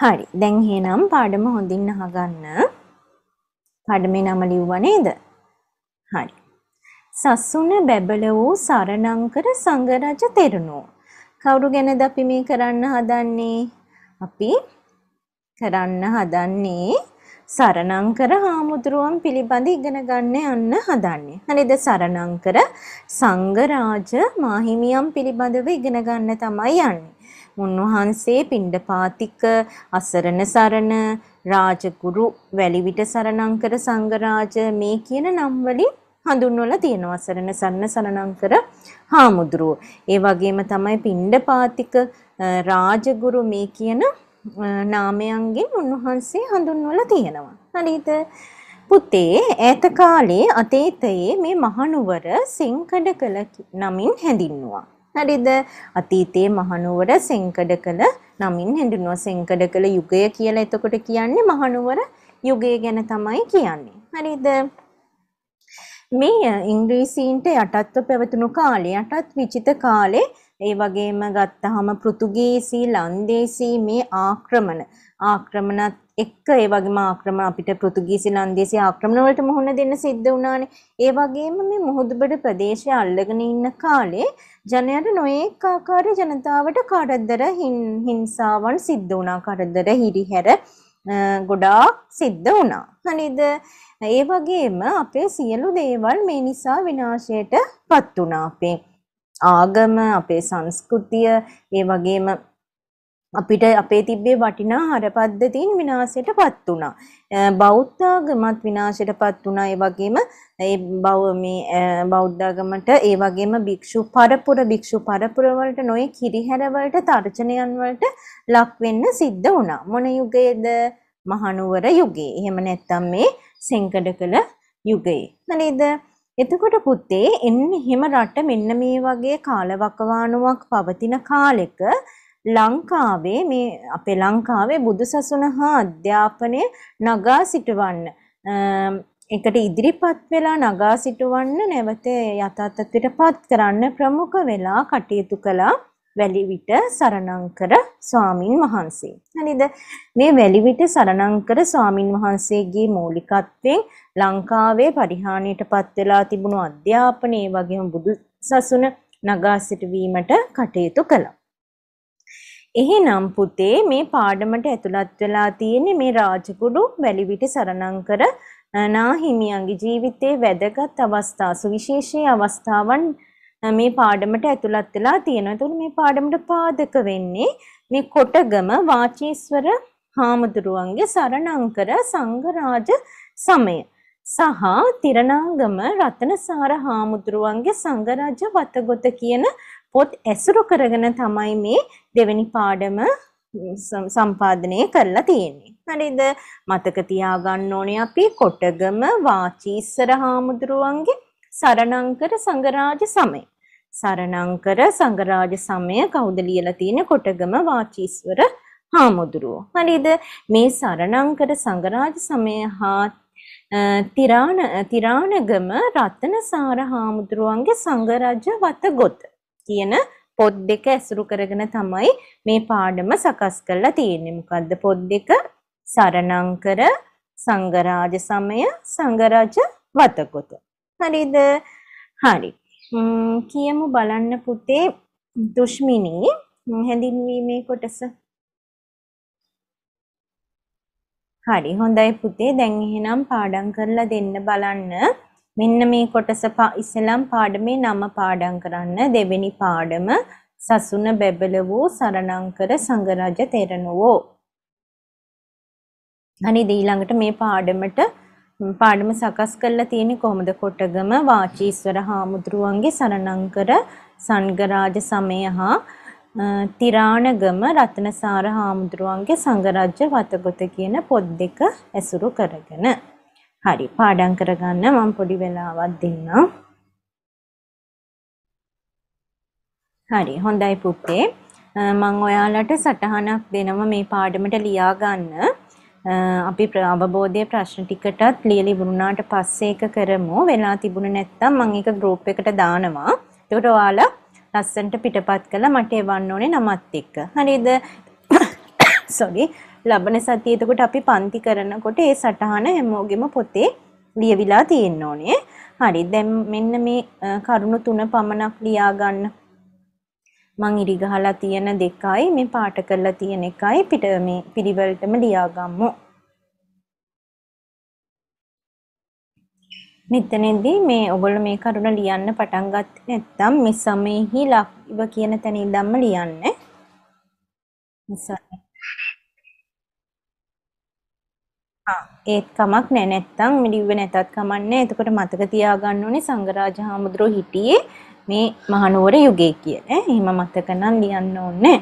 හරි. දැන් එහෙනම් පාඩම හොඳින් අහගන්න. පාඩමේ නම ලිව්වා නේද? හරි. සස්සුන බැබල වූ සරණංකර සංගරජ තෙරණෝ. කවුරු ගැනද අපි මේ කරන්න හදන්නේ? අපි කරන්න හදන්නේ සරණංකර හාමුදුරුවන් පිළිබඳ ඉගෙන ගන්න යන්න හදන්නේ. හරිද? සරණංකර සංගරාජ මාහිමියන් පිළිබඳව ඉගෙන ගන්න තමයි යන්නේ. උන්වහන්සේ පිණ්ඩපාතික අසරණ සරණ රාජගුරු වැලිවිට සරණංකර සංඝරාජ මේ කියන නම් වලින් හඳුන්වලා තියෙනවා සරණ සරණ සරණංකර හාමුදුරුව. ඒ වගේම තමයි පිණ්ඩපාතික රාජගුරු මේ කියන නාමයන්ගෙන් උන්වහන්සේ හඳුන්වලා තියෙනවා. හරිද? පුතේ ඈත කාලයේ අතීතයේ මේ මහනුවර සිංකඩ කළ නමින් හැඳින්වුවා. හරිද? අතීතයේ මහනුවර සෙන්කඩ කළ නමින් හඳුන්වන සෙන්කඩ කළ යුගය කියලා එතකොට කියන්නේ මහනුවර යුගය ගැන තමයි කියන්නේ. හරිද? මේ ඉංග්‍රීසීන්ට යටත්ව පැවතුණු කාලේ යටත් විචිත කාලේ ඒ වගේම ගත්තාම පෘතුගීසි ලන්දේසි මේ ආක්‍රමණ ආක්‍රමණත් එක්ක ඒ වගේම ආක්‍රමණ අපිට පෘතුගීසි ලන්දේසි ආක්‍රමණ වලට මුහුණ දෙන්න සිද්ධ වුණානේ ඒ වගේම මේ මුහුදුබඩ ප්‍රදේශය අල්ලගෙන ඉන්න කාලේ ජනයාට නොඒක් ආකාරය ජනතාවට කරදර හිංසාවන් සිද්ධ වුණා කරදර හිරිහැර ගොඩාක් සිද්ධ වුණා. හනිද ඒ වගේම අපේ සියලු දේවල් මේ නිසා විනාශයට පත් වුණා අපේ ආගම අපේ සංස්කෘතිය ඒ වගේම අපිට අපේ තිබ්බේ වටිනා හරපද්ධතීන් විනාශයටපත් වුණා. බෞද්ධාගමත් විනාශයටපත් වුණා. ඒ වගේම ඒ බව මේ බෞද්ධාගමට ඒ වගේම භික්ෂු පරපුර භික්ෂු පරපුර වලට නොයේ කිරිහැර වලට තර්ජනයන් වලට ලක් වෙන්න සිද්ධ වුණා. මොන යුගයේද? මහනුවර යුගයේ. එහෙම නැත්නම් මේ සෙන්කඩකල යුගයේ. හරිද? එතකොට පුතේ එන්න හිම රට මෙන්න මේ වගේ කාලවකවානුවක් පවතින කාලෙක ලංකාවේ මේ අපේ ලංකාවේ බුදුසසුන හා අධ්‍යාපනය නගා සිටවන්න එකට ඉදිරිපත් වෙලා නගා සිටවන්න නැවත යථාර්ථත්වයටපත් කරන්න ප්‍රමුඛ වෙලා කටයුතු කළා වැලිවිට සරණංකර ස්වාමින් වහන්සේ. හරිද? මේ වැලිවිට සරණංකර ස්වාමින් වහන්සේගේ මූලිකත්වයෙන් ලංකාවේ පරිහානියටපත් වෙලා තිබුණු අධ්‍යාපනයේ වගේම බුදු සසුන නගා සිටුවීමට කටයුතු කළා. එහෙනම් පුතේ මේ පාඩමට ඇතුළත් වෙලා තියෙන්නේ මේ රාජගුඩු වැලිවිට සරණංකර නාහිමියන්ගේ ජීවිතයේ වැදගත් අවස්ථා සුවිශේෂී අවස්ථාවන් මේ පාඩමට ඇතුළත් වෙලා තියෙනවා. ඒතකොට මේ පාඩමට පාදක වෙන්නේ මේ කොටගම වාචීස්වර හාමුදුරුවන්ගේ සරණංකර සංඝරාජ සමය සහ තිරණාංගම රතනසාර හාමුදුරුවන්ගේ සංඝරාජ වතගොත කියන පොත් ඇසුරු කරගෙන තමයි මේ දෙවෙනි පාඩම සම්පාදනය කරලා තියෙන්නේ. හරිද? මතක තියාගන්න ඕනේ අපි කොටගම වාචීස්සර හාමුදුරුවන්ගේ සරණංකර සංගරාජ සමය. සරණංකර සංගරාජ සමය කවුද ලියලා තියෙන්නේ? කොටගම වාචීස්වර හාමුදුරුවෝ. හරිද? මේ සරණංකර සංගරාජ සමය හා තිරාණ තිරාණගම රත්නසාර හාමුදුරුවන්ගේ සංඝරජ වතගොත කියන පොත් දෙක ඇසුරු කරගෙන තමයි මේ පාඩම සකස් කරලා තියෙන්නේ. මොකද්ද පොත් දෙක? සරණංකර සංගරාජ සමය සංගරාජ වතකොත. හරිද? හරි. කියමු බලන්න පුතේ දුෂ්මිනී හැඳින්වීමේ කොටස. හරි හොඳයි පුතේ දැන් එහෙනම් පාඩම් කරලා දෙන්න බලන්න. මෙන්න මේ කොටස ඉස්සෙල්ලම් පාඩමේ නම පාඩම් කරන්න දෙවෙනි පාඩම සසුන බැබල වූ සරණංකර සංගරජ තෙරණුවෝ. අනිද ඊළඟට මේ පාඩමට පාඩම සකස් කරලා තියෙන්නේ කොහොමද කොටගම වාචීස්වර හාමුදුරුවන්ගේ සරණංකර සංගරාජ සමය හා තිරාණගම රත්නසාර හාමුදුරුවන්ගේ සංගරජ්‍ය වතගොත කියන පොත් දෙක ඇසුරු කරගෙන හරි පාඩම් කරගන්න මම පොඩි වෙලාවක් දෙන්නම්. හරි හොඳයි පුතේ. මම ඔයාලට සටහනක් දෙනවා මේ පාඩමට ලියා ගන්න. අපි අවබෝධයේ ප්‍රශ්න ටිකටත් ලියලි වුණාට පස්සේ ඒක කරමු. වෙලා තිබුණේ නැත්නම් මම ඒක group එකට දානවා. ඒකට ඔයාලා ලස්සන්ට පිටපත් කළා මට එවන්න ඕනේ නමත් එක්ක. හරිද? sorry ලබන සතිය එතකොට අපි පන්ති කරනකොට ඒ සටහන හැමෝගෙම පොතේ ලියවිලා තියෙන්න ඕනේ. හරි. දැන් මෙන්න මේ කරුණු තුන පමණක් ලියා ගන්න. මං ඉරි ගහලා තියෙන දෙකයි මේ පාට කරලා තියෙන එකයි පිට මේ පිළිවෙලටම ලියාගමු. මෙතනදී මේ ඔගොල්ලෝ මේ කරුණ ලියන්න පටන් ගත්තේ නැත්නම් මේ සමෙහි ලක්ව කියන තැන ඉඳන්ම ලියන්න. නිසා ඒත් කමක් නෑ නැත්තම් මිලිව්ව නැතත් කමන්නේ. එතකොට මතක තියාගන්න ඕනේ සංගරාජ හාමුදුරුවෝ හිටියේ මේ මහනුවර යුගයේ කියන. එහෙම මතක නම් ලියන්න ඕනේ.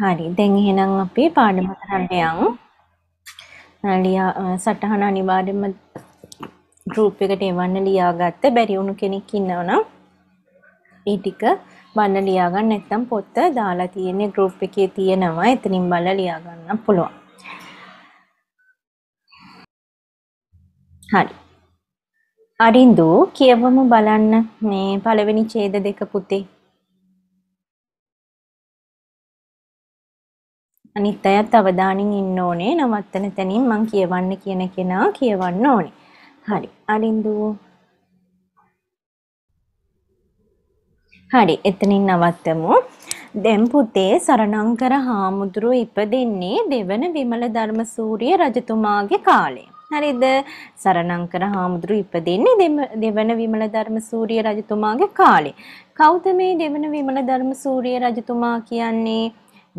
හරි. දැන් එහෙනම් අපි පාඩම කරන්න යමු. ලියා සටහන අනිවාර්යයෙන්ම ගෲප් එකට එවන්න ලියාගත්ත බැරි වුණු කෙනෙක් ඉන්නවනම් ඒ ටික බලලා ලියා ගන්න නැත්නම් පොත දාලා තියෙන group එකේ තියෙනවා. එතනින් බලලා ලියා ගන්න පුළුවන්. හරි. අරින්දු කියවමු බලන්න මේ පළවෙනි ඡේද දෙක පුතේ. අනිත් අයත් අවධානින් ඉන්න ඕනේ. නවත්තන තැනින් මම කියවන්න කියන කෙනා කියවන්න ඕනේ. හරි. අරින්දු හරි එතනින් නවත්තමු. දැන් පුතේ සරණංකර හාමුදුරුව ඉපදෙන්නේ දෙවන විමල ධර්මසූරිය රජතුමාගේ කාලේ. හරිද? සරණංකර හාමුදුරුව ඉපදෙන්නේ දෙවන විමල ධර්මසූරිය රජතුමාගේ කාලේ. කවුද මේ දෙවන විමල ධර්මසූරිය රජතුමා කියන්නේ?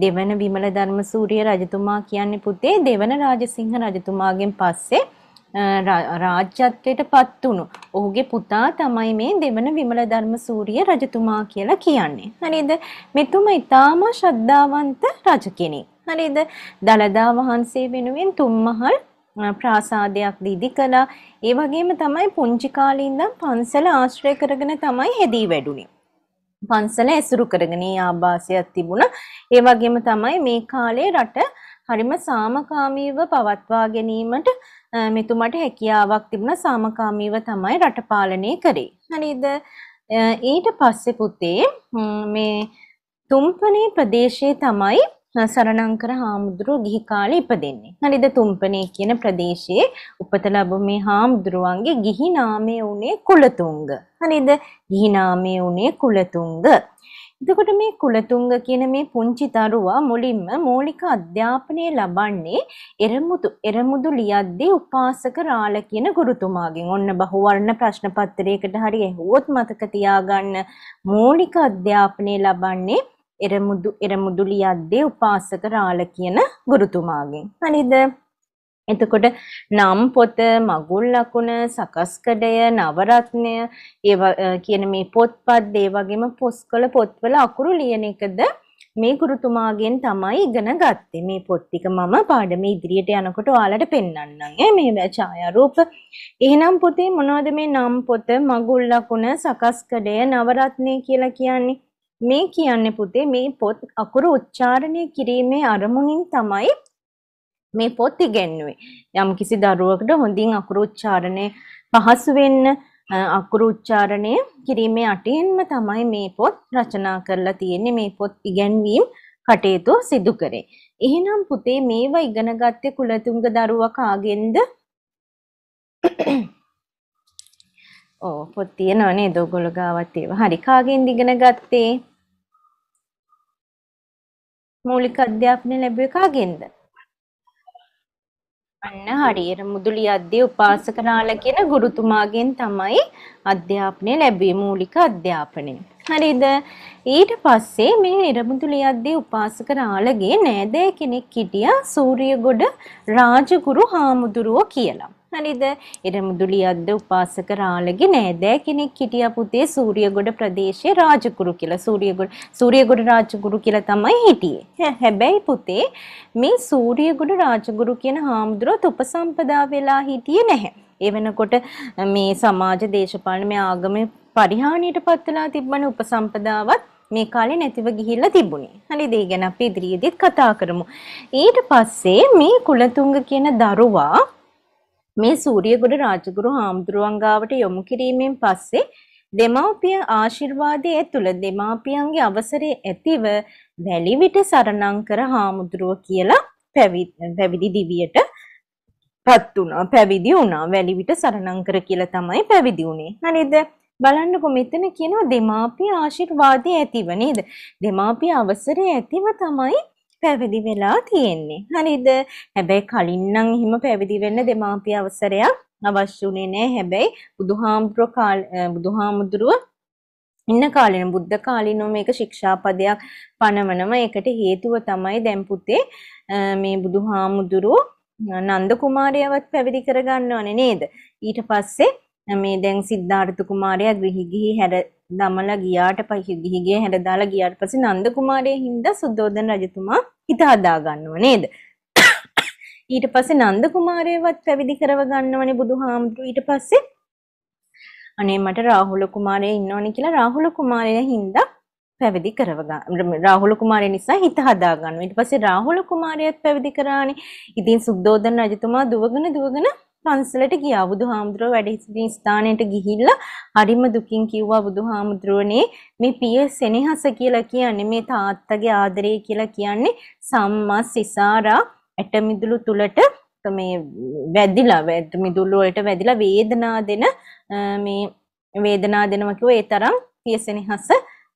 දෙවන විමල ධර්මසූරිය රජතුමා කියන්නේ පුතේ දෙවන රාජසිංහ රජතුමාගෙන් පස්සේ රාජ්‍යත්වයට පත් වුණු ඔහුගේ පුතා තමයි මේ දෙවන විමල ධර්මසූරිය රජතුමා කියලා කියන්නේ. හරිද? මෙතුමා ඊටාම ශ්‍රද්ධාවන්ත රජ කෙනෙක්. හරිද? දලදා වහන්සේ වෙනුවෙන් තුම්මහල් ප්‍රාසාදයක් දීදි කළා. ඒ වගේම තමයි පුංචි කාලේ ඉඳන් පන්සල ආශ්‍රය කරගෙන තමයි හෙදී වැඩුණේ. පන්සල ඇසුරු කරගෙන ආభాසයක් තිබුණා. ඒ වගේම තමයි මේ කාලේ රට හරිම සාමකාමීව පවත්වා ගැනීමට මෙතුමට හැකියාවක් තිබුණා සාමකාමීව තමයි රට පාලනය කරේ. හරිද? ඊට පස්සේ පුතේ මේ තුම්පනේ ප්‍රදේශයේ තමයි සරණංකර හාමුදුරුව ගිහි කාලේ ඉපදෙන්නේ. හරිද තුම්පනේ කියන ප්‍රදේශයේ උපත ලැබු මේ හාමුදුරුවන්ගේ ගිහි නාමය උනේ කුලතුංග. හරිද? ගිහි නාමය උනේ කුලතුංග. එතකොට මේ කුලතුංග කියන මේ පුංචි දරුවා මුලින්ම මූලික අධ්‍යාපනය ලබන්නේ එරමුදු එරමුදු ලියද්දී උපාසක රාල කියන ගුරුතුමාගෙන්. ඔන්න බහුවර්ණ ප්‍රශ්න පත්‍රයකට හරි ඇහුවොත් මතක තියාගන්න මූලික අධ්‍යාපනය ලබන්නේ එරමුදු එරමුදු ලියද්දී උපාසක රාල කියන ගුරුතුමාගෙන්. හරිද? එතකොට නම් පොත මගුල් ලකුණ සකස්කඩය නවරත්නය ඒ කියන මේ පොත්පත් ඒ වගේම පොස්කොළ පොත්වල අකුරු ලියන එකද මේ ගුරුතුමාගෙන් තමයි ඉගෙන ගත්තේ මේ පොත් ටික මම පාඩම ඉදිරියට යනකොට ඔයාලට පෙන්වන්නම් ඈ මේ ඡායාරූප එහෙනම් පුතේ මොනවද මේ නම් පොත මගුල් ලකුණ සකස්කඩය නවරත්නය කියලා කියන්නේ මේ කියන්නේ පුතේ මේ පොත් අකුරු උච්චාරණය කිරීමේ අරමුණින් තමයි මේ පොත් ඉගෙනුවේ. යම් කිසි දරුවකට හොඳින් අකුරු උච්චාරණය පහසු වෙන්න අකුරු උච්චාරණය කිරීමේ අටින්ම තමයි මේ පොත් රචනා කරලා තියෙන්නේ මේ පොත් ඉගැන්වීම් කටයුතු සිදු කරේ. එහෙනම් පුතේ මේව ඉගෙන ගත්තේ කුලතුංග දරුවා කාගෙන්ද? ඕ පොත් තියෙනවා නේද ඔයගොල්ලෝ ගාවත් ඒවා. හරි කාගෙන්ද ඉගෙන ගත්තේ? මූලික අධ්‍යාපනය ලැබුවේ කාගෙන්ද? අන්න හරියට මුදුලි අධ්‍යය උපාසකනාල කියන ගුරුතුමාගෙන් තමයි අධ්‍යාපනය ලැබී මූලික අධ්‍යාපනය. හරිද? ඊට පස්සේ මේ ඉරමුදුලි අධ්‍යය උපාසකනාලගේ නෑදෑ කෙනෙක් හිටියා සූර්යගොඩ රාජගුරු හාමුදුරුව කියලා. හරිද? ඉරමුදුලියද්ද උපාසක රාළගේ නෑදෑ කෙනෙක් හිටියා පුතේ සූර්යගොඩ ප්‍රදේශයේ රාජගුරු කියලා. සූර්යගොඩ සූර්යගොඩ රාජගුරු කියලා තමයි හිටියේ. හැබැයි පුතේ මේ සූර්යගොඩ රාජගුරු කියන හාමුදුරුවොත් උපසම්පදා වෙලා හිටියේ නැහැ. ඒ වෙනකොට මේ සමාජ දේශපාලන මේ ආගමේ පරිහානියට පත් වෙලා තිබ්බන උපසම්පදාවත් මේ කාලේ නැතිව ගිහිල්ලා තිබුණේ. හරිද? ඒ ගැන අපි ඉදිරියේදීත් කතා කරමු. ඊට පස්සේ මේ කුලතුංග කියන දරුවා මේ සූරියගොඩ රාජගුරු හාමුදුරුවන් ගාවට යොමු කිරීමෙන් පස්සේ දෙමාපිය ආශිර්වාදයේ ඇතුළ දෙමාපියන්ගේ අවසරයේ ඇතිව වැලිවිට සරණං කර හාමුදුරුව කියලා පැවිදි දිවියට පත් වුණා පැවිදි වුණා වැලිවිට සරණං කර කියලා තමයි පැවිදි වුණේ හරිද බලන්නකො මෙතන කියනවා දෙමාපිය ආශිර්වාදයේ ඇතිව නේද දෙමාපිය අවසරයේ ඇතිව තමයි පැවිදි වෙලා තියෙන්නේ. හරිද? හැබැයි කලින් නම් එහෙම පැවිදි වෙන්න දෙමාපිය අවසරයක් අවශ්‍ය වුණේ නැහැ. හැබැයි බුදුහාමුදුර කාල බුදුහාමුදුරුව ඉන්න කාලෙන බුද්ධ කාලිනෝ මේක ශික්ෂාපදයක් පනවනම ඒකට හේතුව තමයි දැන් පුතේ මේ බුදුහාමුදුරුව නන්ද කුමාරයවත් පැවිදි කරගන්නවනේ නේද ඊට පස්සේ මේ දැන් සිද්ධාර්ථ කුමාරයා ගිහි ගිහි හැර දමලා ගියාට පස්සේ ගිහිගේ හැර දාලා ගියාට පස්සේ නන්ද කුමාරයේ හින්දා සුද්ධෝදන රජතුමා හිත හදා ගන්නව නේද? ඊට පස්සේ නන්ද කුමාරයවත් පැවිදි කරව ගන්නවනේ බුදුහාමුදුරු ඊට පස්සේ අනේ මට රාහුල කුමාරය ඉන්නවනේ කියලා රාහුල කුමාරයා හින්දා පැවිදි කරව රාහුල කුමාරය නිසා හිත හදා ගන්නවා. ඊට පස්සේ රාහුල කුමාරයත් පැවිදි කරානේ. ඉතින් සුද්ධෝදන රජතුමා දුවගෙන දුවගෙන පන්සලට ගියා බුදුහාමුදුරුව වැඩ සිටින ස්ථානයට ගිහිල්ලා හරිම දුකින් කිව්වා බුදුහාමුදුරුවනේ මේ පිය සෙනෙහස කියලා කියන්නේ මේ තාත්තගේ ආදරය කියලා කියන්නේ සම්මා සිසාරා ඇටමිදුළු තුලට මේ වැදිලා ඇටමිදුළු වලට වැදිලා වේදනා දෙන මේ වේදනා දෙනවා කිව්ව ඒ තරම් පිය සෙනෙහස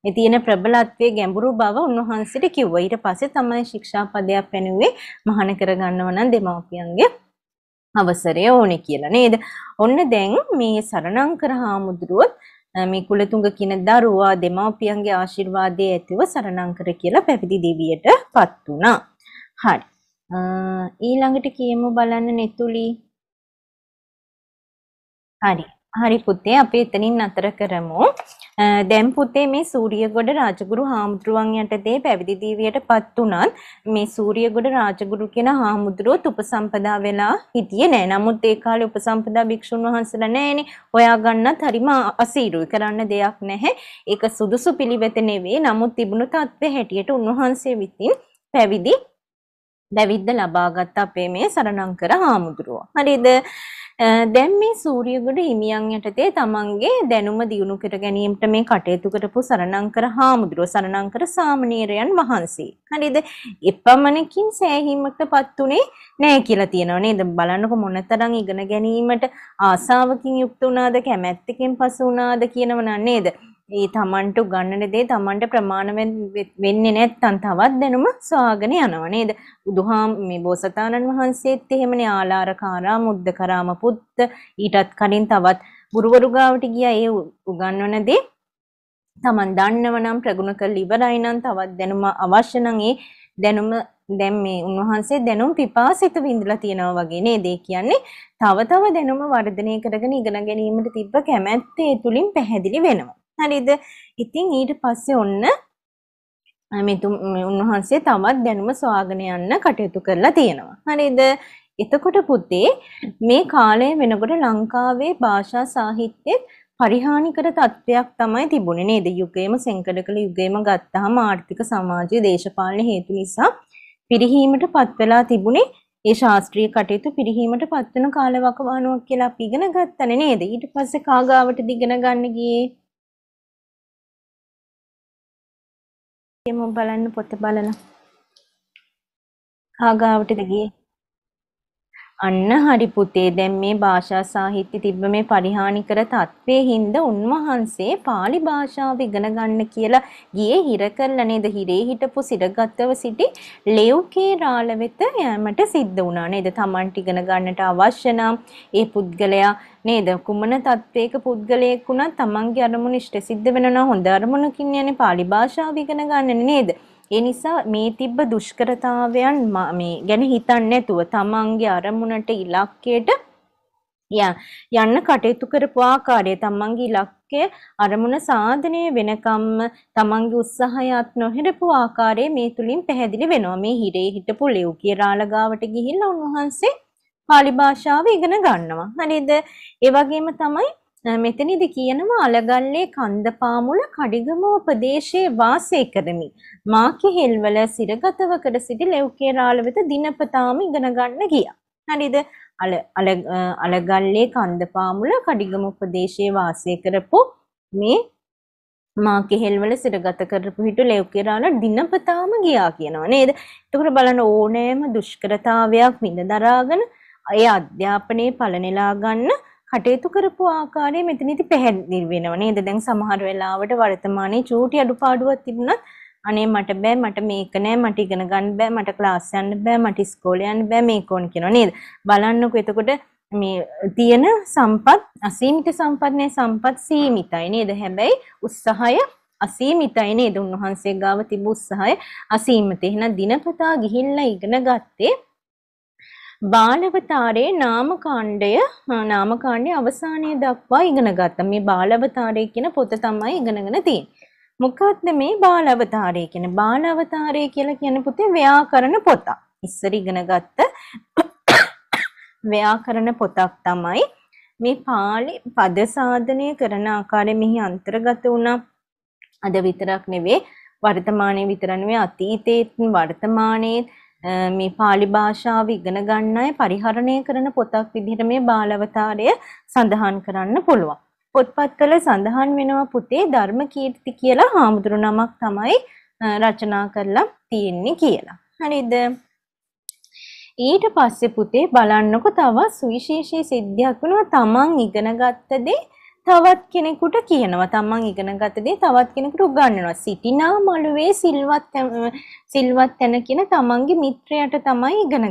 මේ තියෙන ප්‍රබලත්වයේ ගැඹුරු බව උන්වහන්සේට කිව්වා. ඊට පස්සේ තමයි ශික්ෂාපදයක් පැනුවේ මහාන කරගන්නව නම් දෙමව්පියන්ගේ අවසරය ඕනේ කියලා නේද? ඔන්න දැන් මේ සරණංකර හාමුදුරුවොත් මේ කුලතුංග කියන දරුවා දෙමව්පියන්ගේ ආශිර්වාදයේ ඇතිව සරණංකර කියලා පැවිදි දෙවියටපත් වුණා. හරි. ඊළඟට කියමු බලන්න නෙතුලි. හරි. හරි පුතේ අපි එතනින් අතර කරමු. දැන් පුතේ මේ සූර්යගොඩ රාජගුරු හාමුදුරුවන් යටතේ පැවිදි දීවියටපත් උනත් මේ සූර්යගොඩ රාජගුරු කියන හාමුදුරුවොත් උපසම්පදා වෙලා හිටියේ නෑ. නමුත් ඒ කාලේ උපසම්පදා භික්ෂුන් වහන්සේලා නෑනේ. හොයා ගන්නත් හරිම අසීරුයි. කරන්න දෙයක් නැහැ. ඒක සුදුසු පිළිවෙත නෙවෙයි. නමුත් තිබුණු තත්ත්වය හැටියට උන්වහන්සේ විසින් පැවිදි දැවිද්ද ලබාගත් අපේ මේ සරණංකර හාමුදුරුවෝ. හරිද? දැන් මේ සූරියගොඩ හිමියන් යටතේ තමන්ගේ දැනුම දියුණු කර ගැනීමට මේ කටයුතු කරපු සරණංකර හාමුදුරුව සරණංකර සාමණේරයන් වහන්සේ. හරිද? එපමණකින් සෑහීමකටපත් උනේ නැහැ කියලා තියෙනවා නේද? බලන්නකො මොනතරම් ඉගෙන ගැනීමට ආසාවකින් යුක්ත වුණාද කැමැත්තකින් පසු වුණාද කියනවනම් නේද? ඒ තමන්ට ගන්නන දේ තමන්ට ප්‍රමාණ වෙන්නේ නැත්තම් තවත් දැනුම සොයාගෙන යනවා නේද? බුදුහාම මේ බෝසතාණන් වහන්සේත් එහෙමනේ ආලාරකාරා මුද්දකරාම පුත්ත ඊටත් කලින් තවත් ගුරුවරු ගාවට ගියා ඒ උගන්වන දේ තමන් දන්නව නම් ප්‍රගුණ කරලා ඉවරයි නම් තවත් දැනුම අවශ්‍ය නම් ඒ දැනුම දැන් මේ උන්වහන්සේ දැනුම් පිපාසිත විඳලා තියෙනවා වගේ නේද? ඒ කියන්නේ තව තව දැනුම වර්ධනය කරගෙන ඉගෙන ගැනීමට තිබ්බ කැමැත්ත ඒ තුලින් පැහැදිලි වෙනවා. හරිද? ඉතින් ඊට පස්සේ ඔන්න මෙතුම් උන්වහන්සේ තවත් දැනුම සොයාගෙන යන්න කටයුතු කරලා තියෙනවා. හරිද? එතකොට පුතේ මේ කාලය වෙනකොට ලංකාවේ භාෂා සාහිත්‍යයේ පරිහානිකර තත්ත්වයක් තමයි තිබුණේ නේද? යුගයේම සෙන්කඩ කළ යුගයේම ගත්තාම ආර්ථික සමාජීය දේශපාලන හේතු නිසා පිරිහීමට පත් වෙලා තිබුණේ ඒ ශාස්ත්‍රීය කටයුතු පිරිහීමට පත් වෙන කාලවකවානුවක් කියලා අපි ඉගෙන ගත්තනේ නේද? ඊට පස්සේ කාගාවට දිගන ගන්න ගියේ යමු බලන්න පොත බලලා. කාගාවටද ගියේ? අන්න හරි පුතේ දැන් මේ භාෂා සාහිත්‍ය තිබ්බ මේ පරිහානි කර තත්වයේ හින්ද උන්වහන්සේ pāli භාෂාව ඉගෙන ගන්න කියලා ගියේ හිර කළා නේද හිරේ හිටපු සිරගතව සිටි ලෙව්කේ රාළ වෙත යෑමට සිද්ධ වුණා නේද Tamanට ඉගෙන ගන්නට අවශ්‍ය නම් ඒ පුද්ගලයා නේද කුමන තත්වයක පුද්ගලයෙක් වුණත් Tamanගේ අරමුණ ඉෂ්ට සිද්ධ වෙනවා හොඳ අරමුණකින් යන්නේ pāli භාෂාව ඉගෙන ගන්න නේද ඒ නිසා මේ තිබ්බ දුෂ්කරතාවයන් මේ ගැන හිතන්නේ නැතුව තමන්ගේ අරමුණට ඉලක්කයට යන්න කටයුතු කරපු ආකාරය තමන්ගේ ඉලක්කය අරමුණ සාධනය වෙනකම්ම තමන්ගේ උත්සාහයත් නොහිරපු ආකාරය මේ තුලින් පැහැදිලි වෙනවා මේ හිරේ හිටපු ලෙව් කියලා ගාවට ගිහිල්ලා උන්වහන්සේ පාලි භාෂාව ඉගෙන ගන්නවා. හරිද? ඒ වගේම තමයි මෙතනදි කියනවා අලගල්ලේ කන්දපාමුල කඩිගමුව ප්‍රදේශයේ වාසය කරමි. මා කෙහෙල්වල සිරගතව කර සිටි ලෙව්කේරාල වෙත දිනපතාම ඉගෙන ගන්න ගියා. හරිද? අල අලගල්ලේ කන්දපාමුල කඩිගමුව ප්‍රදේශයේ වාසය කරපු මේ මා කෙහෙල්වල සිරගත කරපු හිටු ලෙව්කේරාල දිනපතාම ගියා කියනවා නේද? එතකොට බලන්න ඕනෑම දුෂ්කරතාවයක් විඳ දරාගෙන ඒ අධ්‍යාපනයේ පලනෙලා ගන්න කටයුතු කරපු ආකාරය මෙතනදී පැහැදිලි වෙනවා නේද? දැන් සමහර වෙලාවට වර්තමානයේ චූටි අඩුපාඩුවක් තිබුණත් අනේ මට බෑ මට මේක නෑ මට ඉගෙන ගන්න බෑ මට ක්ලාස් යන්න බෑ මට ඉස්කෝලේ යන්න බෑ මේක ඕන කියනවා නේද බලන්නකෝ එතකොට මේ තියෙන සම්පත් අසීමිත සම්පත් නේ සම්පත් සීමිතයි නේද හැබැයි උත්සාහය අසීමිතයි නේද උන්වහන්සේ ගාව තිබු උත්සාහය අසීමිත එහෙනම් දිනපතා ගිහිල්ලා ඉගෙන ගත්තේ බාලවතාරයේ නාමකාණ්ඩය නාමකාණ්ඩයේ අවසානය දක්වා ඉගෙන ගත්තා. මේ බාලවතාරය කියන පොත තමයි ඉගෙනගෙන තියෙන්නේ. මොකක්ද මේ බාලවතාරය කියන්නේ? බාලවතාරය කියලා කියන පොතේ ව්‍යාකරණ පොතක්. ඉස්සර ඉගෙන ගත්ත ව්‍යාකරණ පොතක් තමයි මේ පාළි පද සාධනය කරන ආකාරය මෙහි අන්තර්ගත වුණා. අද විතරක් නෙවෙයි වර්තමානයේ විතර නෙවෙයි අතීතයේ වර්තමානයේ මේ pāli භාෂාව ඉගෙන ගන්න අය පරිහරණය කරන පොතක් විදිහට මේ බාලවතාරය සඳහන් කරන්න පුළුවන්. පොත්පත් වල සඳහන් වෙනවා පුතේ ධර්මකීර්ති කියලා හාමුදුරු නමක් තමයි රචනා කරලා තියෙන්නේ කියලා. හරිද? ඊට පස්සේ පුතේ බලන්නකො තව සුවිශේෂී සිද්ධියක් වෙනවා තමන් ඉගෙන ගත්ත දේ තවත් කෙනෙකුට කියනවා තමන් ඉගෙන ගත දේ තවත් කෙනෙකුට උගන්වනවා සිටිනා මළුවේ සිල්වත් සිල්වත් තැන කියන තමන්ගේ මිත්‍රයාට තමයි ඉගෙන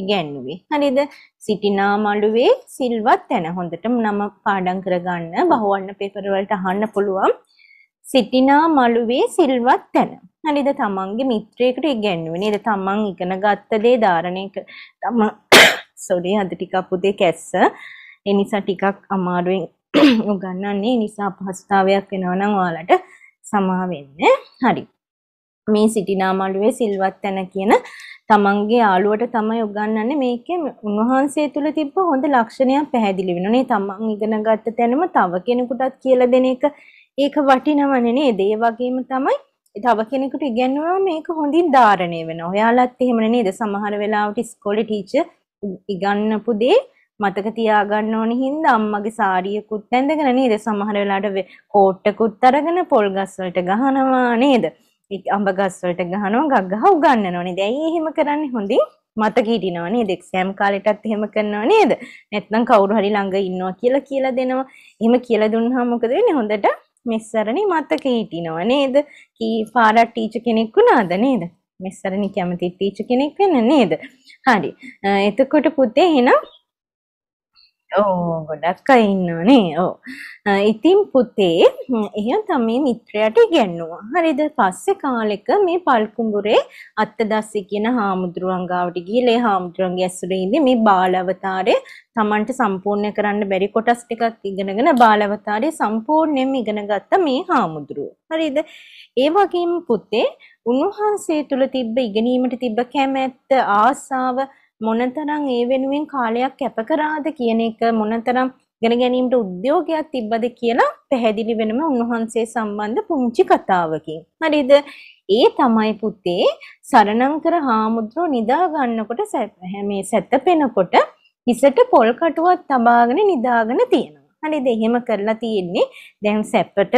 ඉගැන්නුවේ හරිද සිටිනා මළුවේ සිල්වත් තැන හොඳටම නම පාඩම් කරගන්න බහුවන්න පේපර් වලට අහන්න පුළුවන් සිටිනා මළුවේ සිල්වත් තැන හරිද තමන්ගේ මිත්‍රයෙකුට ඉගැන්නුවේ නේද තමන් ඉගෙන ගත්ත දේ ධාරණය තම සොරි අද ටිකක් පුතේ කැස්ස එනිසා ටිකක් අමාරුවෙන් උගන්වන්නේ නිසා පහසුතාවයක් වෙනවා නම් ඔයාලට සමා වෙන්න. හරි. මේ සිටිනාමලුවේ සිල්වත් තැන කියන තමන්ගේ යාළුවට තමයි උගන්වන්නේ මේකේ උන්වහන්සේ තුල තිබ්බ හොඳ ලක්ෂණයක් පැහැදිලි වෙනවා. තමන් ඉගෙනගත්ත තැනම තව කෙනෙකුටත් කියලා දෙන එක ඒක වටිනවනේ නේද? ඒ වගේම තමයි තව කෙනෙකුට ඉගෙනුවා මේක හොඳින් ධාරණය වෙනවා. ඔයාලත් එහෙමනේ නේද? සමහර වෙලාවට ඉස්කෝලේ ටීචර් ඉගන්නපු දේ මතක තියාගන්න ඕනි හින්දා අම්මගේ සාරියකුත් ඇඳගෙන නේද සමහර වෙලාවට කෝට්ටකුත් අරගෙන පොල් ගස් වලට ගහනවා නේද අඹ ගස් වලට ගහනවා ගග ගහ උගන්නනවා නේද ඇයි එහෙම කරන්නේ හොඳින් මතක හිටිනවා නේද එක්සෑම් කාලෙටත් එහෙම කරනවා නේද නැත්නම් කවුරු හරි ළඟ ඉන්නවා කියලා කියලා දෙනවා එහෙම කියලා දුන්නා මොකද වෙන්නේ හොඳට මෙස්සරණි මතක හිටිනවා නේද කී පාරක් ටීචර් කෙනෙක් වුණාද නේද මෙස්සරණි කැමති ටීචර් කෙනෙක් වෙන්න නේද හරි එතකොට පුතේ එහෙනම් ඕ ගොඩක් අය ඉන්නවනේ ඕ ඉතින් පුතේ එහෙම තමයි මිත්‍රයාට ඉගැන්නුවා හරිද පස්සේ කාලෙක මේ පල්කුඹුරේ අත්තදස්සි කියන හාමුදුරුවන් ගාවට ගිහලා ඒ හාමුදුරුවන්ගේ ඇසුරේ ඉඳි මේ බාල අවතාරය Tamanට සම්පූර්ණ කරන්න බැරි කොටස් ටිකක් ඉගෙනගෙන බාල අවතාරය සම්පූර්ණයෙන්ම ඉගෙන ගත්ත මේ හාමුදුරුව හරිද ඒ වගේම පුතේ උන්වහන්සේ තුල තිබ්බ ඉගෙනීමට තිබ්බ කැමැත්ත ආසාව මොනතරම් ඒ වෙනුවෙන් කාලයක් කැප කරාද කියන එක මොනතරම් ඉගෙන ගැනීමට උද්‍යෝගයක් තිබ්බද කියලා පැහැදිලි වෙනම උන්වහන්සේ සම්බන්ධ පුංචි කතාවකින්. හරිද? ඒ තමයි පුතේ සරණංකර හාමුදුරුව නිදා ගන්නකොට මේ සැතපෙනකොට හිසට පොල් කටුවක් තබාගෙන නිදාගෙන තියෙනවා. හරිද? එහෙම කරලා තියෙන්නේ දැන් සැපට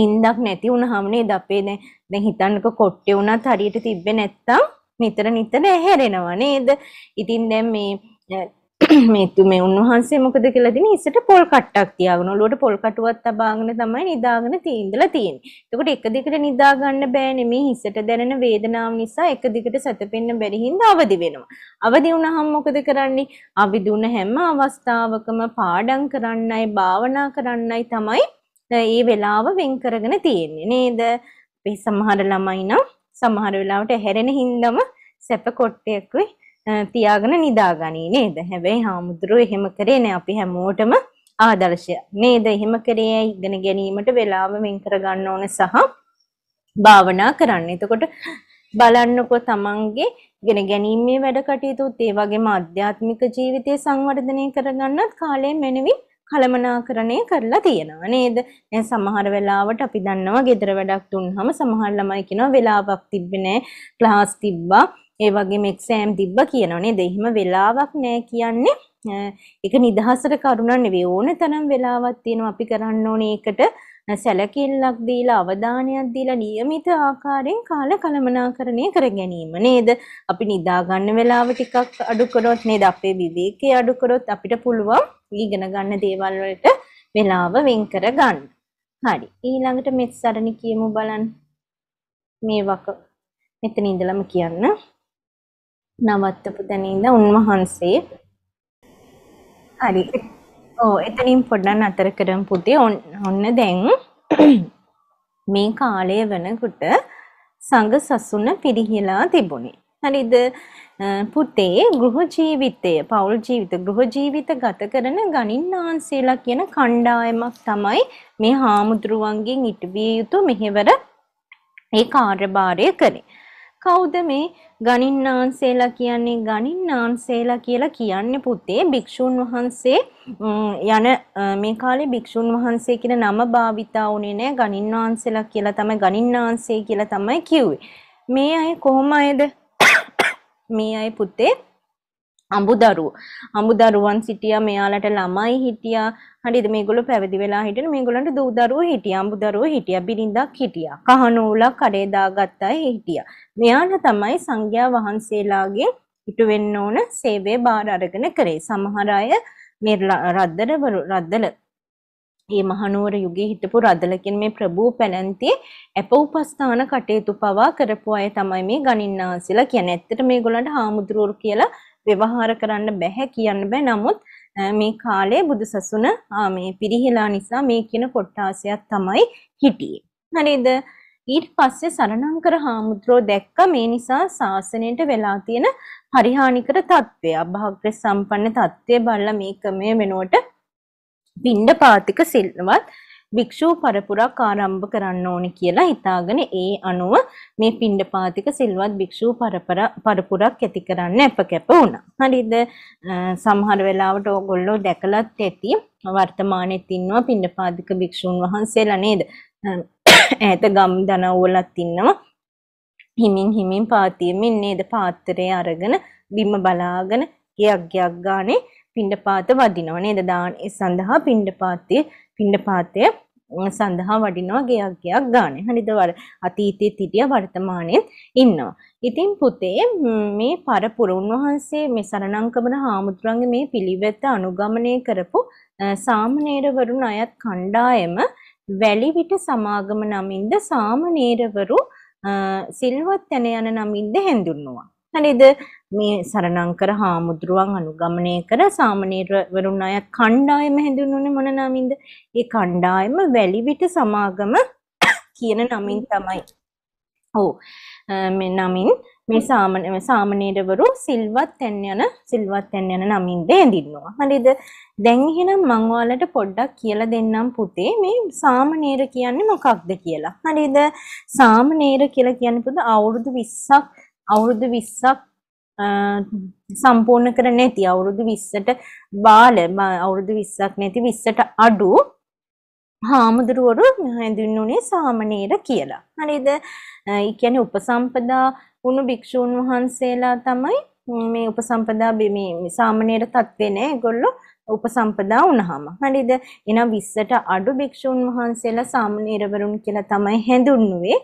නිින්දක් නැති වුණාම නේද අපේ දැන් හිතන්නක කොට්ටේ වුණත් හරියට තිබ්බේ නැත්තම් නිතර නිතර ඇහැරෙනවා නේද? ඉතින් දැන් මේ මේතු මේ උන්වහන්සේ මොකද කියලා දිනේ ඉස්සට පොල් කට්ටක් තියාගෙන ඔළුවට පොල් කටුවක් තබාගෙන තමයි නිදාගෙන තීන්දලා තියෙන්නේ. එතකොට එක දිගට නිදා ගන්න බෑනේ මේ හිසට දැනෙන වේදනාව නිසා එක දිගට සැතපෙන්න බැරි හින්දා අවදි වෙනවා. අවදි වුණාම මොකද කරන්නේ? අවදි හැම අවස්ථාවකම පාඩම් කරන්නයි භාවනා කරන්නයි තමයි මේ වෙලාව වෙන් කරගෙන තියෙන්නේ නේද? අපි සමහර ළමයි නම් සමහර වෙලාවට හැරෙන හින්දම සැප කොට්ටයකුයි තියාගෙන නිදාගනී නේද හැබැයි හාමුදුරුව එහෙම කරේ නෑ අපි හැමෝටම ආදර්ශය නේද එහෙම කරේ ඉගෙන ගැනීමට වෙලාව මෙන් කරගන්න ඕන සහ භාවනා කරන්න එතකොට බලන්නකෝ තමන්ගේ ගෙන ගැනීමේ වැඩ කටයුතුත් ඒ වගේම අධ්‍යාත්මික ජීවිතය සංවර්ධනය කරගන්නත් කාලය මෙනවින් කළමනාකරණය කරලා තියෙනවා නේද? දැන් සමහර වෙලාවට අපි දන්නවා ගෙදර වැඩක් දුන්නාම සමහර ළමයි කියනවා වෙලාවක් තිබ්බේ නැහැ, ක්ලාස් තිබ්බා, ඒ වගේම එක්සෑම් තිබ්බා කියනවා නේද? එහෙම වෙලාවක් නැහැ කියන්නේ ඒක නිදහසට කරුණක් නෙවෙයි ඕන තරම් වෙලාවක් තියෙනවා අපි කරන්න ඕනේ ඒකට සැලකිල්ලක් දීලා අවධානයක් දීලා નિયમિત ආකාරයෙන් කාල කළමනාකරණය කර ගැනීම නේද? අපි නිදා ගන්න වෙලාව ටිකක් අඩු කරොත් නේද අපේ විවේකයේ අඩු කරොත් අපිට පුළුවන් අපි ඉගෙන ගන්න දේවල් වලට වෙලාව වෙන් කර ගන්න. හරි. ඊළඟට මෙත් සරණ කියමු බලන්න. මේ වක මෙතන ඉඳලම කියන්න. නවත්තපු තැන ඉඳන් උන්වහන්සේ හරි. ඕ එතනින් පොඩ්ඩක් අතර කරමු පුතේ. ඔන්න දැන් මේ කාලය වෙනකොට සංඝ සසුන පිරිහිලා තිබුණේ. හරිද? පුතේ ගෘහ ජීවිතය පවුල් ජීවිත ගෘහ ජීවිත ගත කරන ගණින්නාන්සේලා කියන කණ්ඩායමක් තමයි මේ හාමුදුරුවන්ගෙන් ඉටවිය යුතු මෙහෙවර ඒ කාර්යභාරය කරේ. කවුද මේ ගණින්නාන්සේලා කියන්නේ ගණින්නාන්සේලා කියලා කියන්නේ පුතේ භික්ෂුන් වහන්සේ යන මේ කාලේ භික්ෂුන් වහන්සේ කියන නම භාවිතා වුණේ නැහැ ගණින්නාන්සේලා කියලා තමයි ගණින්නාන්සේ කියලා තමයි කිව්වේ. මේ අය කොහොම අයද මේ අය පුතේ අඹුදරු අඹුදරුවන් සිටියා මෙයාලට ළමයි හිටියා හරිද මේගොල්ලෝ පැවිදි වෙලා හිටින මේගොල්ලන්ට දූ දරුවෝ හිටියා අඹුදරුවෝ හිටියා බිරිඳක් හිටියා කහනූලක් කඩේ දාගත්තා හිටියා මෙයාට තමයි සංඝයා වහන්සේලාගේ ඉටු වෙන්න ඕන සේවය බාර අරගෙන කරේ සමහර අය මේ රද්දර රද්දල මේ මහනුවර යුගයේ හිටපු රදල කියන මේ ප්‍රභූ පැලැන්තියේ අප උපස්ථාන කටයුතු පවා කරපු අය තමයි මේ ගණින්නාසිලා කියන්නේ. ඇත්තට මේගොල්ලන්ට හාමුදුරුවෝ කියලා ව්‍යවහාර කරන්න බෑ කියන්න බෑ. නමුත් මේ කාලේ බුදුසසුන මේ පිරිහිලා නිසා මේ කියන කොට්ටාසයක් තමයි හිටියේ. හරිද? ඊට පස්සේ සරණංකර හාමුදුරුවෝ දැක්ක මේ නිසා ශාසනයට වෙලා තියෙන පරිහානිකර తත්වය, අභාග්‍ය සම්පන්න తත්වය බලලා මේක මේ වෙනුවට පිණ්ඩපාතික සිල්වත් භික්ෂූ පරපුරක් ආරම්භ කරන්න ඕනි කියලා හිතාගෙන ඒ අනුව මේ පිණ්ඩපාතික සිල්වත් භික්ෂූ පරපුරක් ඇති කරන්න අපකැප වුණා. හරිද? සමහර වෙලාවට ඕගොල්ලෝ දැකලත් ඇති වර්තමානෙත් ඉන්නවා පිණ්ඩපාතික භික්ෂූන් වහන්සේලා නේද? ඈත ගම් දනවලත් ඉන්නවා. හිමින් හිමින් පාතියමින් නේද පාත්‍රය අරගෙන බිම බලාගෙන ගියක් ගියක් ගානේ පිණ්ඩපාත වදිනවා නේද? දානේ සඳහා පිණ්ඩපාතයේ පිණ්ඩපාතය සඳහා වඩිනවා ගයක් ගයක් ගානේ. හරිද? වර අතීතයේ සිටිය වර්තමානයේ ඉන්නවා. ඉතින් පුතේ මේ පරපුර උන්වහන්සේ මේ සරණංකමන හාමුදුරන්ගේ මේ පිළිවෙත අනුගමනය කරපු සාමණේරවරුන් අයත් කණ්ඩායම වැලිවිට සමාගම නමින්ද සාමණේරවරු සිල්වත් තැන යන නමින්ද හැඳුන්වනවා. හරිද? මේ සරණංකර හාමුදුරුවන් අනුගමනය කර සාමණේරවරුන් අයත් කණ්ඩායම හැඳින්වුනේ මොන නමින්ද? ඒ කණ්ඩායම වැලිවිට සමාගම කියන නමින් තමයි. ඔව්. මේ නමින් මේ සාමණේරවරු සිල්වත් තැන් යන සිල්වත් තැන් යන නමින්ද හැඳින්වුවා. හරිද? දැන් එහෙනම් මම ඔයාලට පොඩ්ඩක් කියලා දෙන්නම් පුතේ මේ සාමණේර කියන්නේ මොකක්ද කියලා. හරිද? සාමණේර කියලා කියන්නේ පුදු අවුරුදු 20ක් අවුරුදු 20ක් සම්පූර්ණ කර නැති අවුරුදු 20ට බාල අවුරුදු 20ක් නැති 20ට අඩු හාමුදුරුවරු හැඳින්වුනේ සාමණේර කියලා. හරිද? ඒ කියන්නේ උපසම්පදා වුණු භික්ෂූන් වහන්සේලා තමයි මේ උපසම්පදා මේ සාමණේර තත්ත්වේ නේ. ඒගොල්ලෝ උපසම්පදා වුණාම. හරිද? එහෙනම් 20ට අඩු භික්ෂුන් වහන්සේලා සාමණේරවරුන් කියලා තමයි හැඳුන්වුවේ.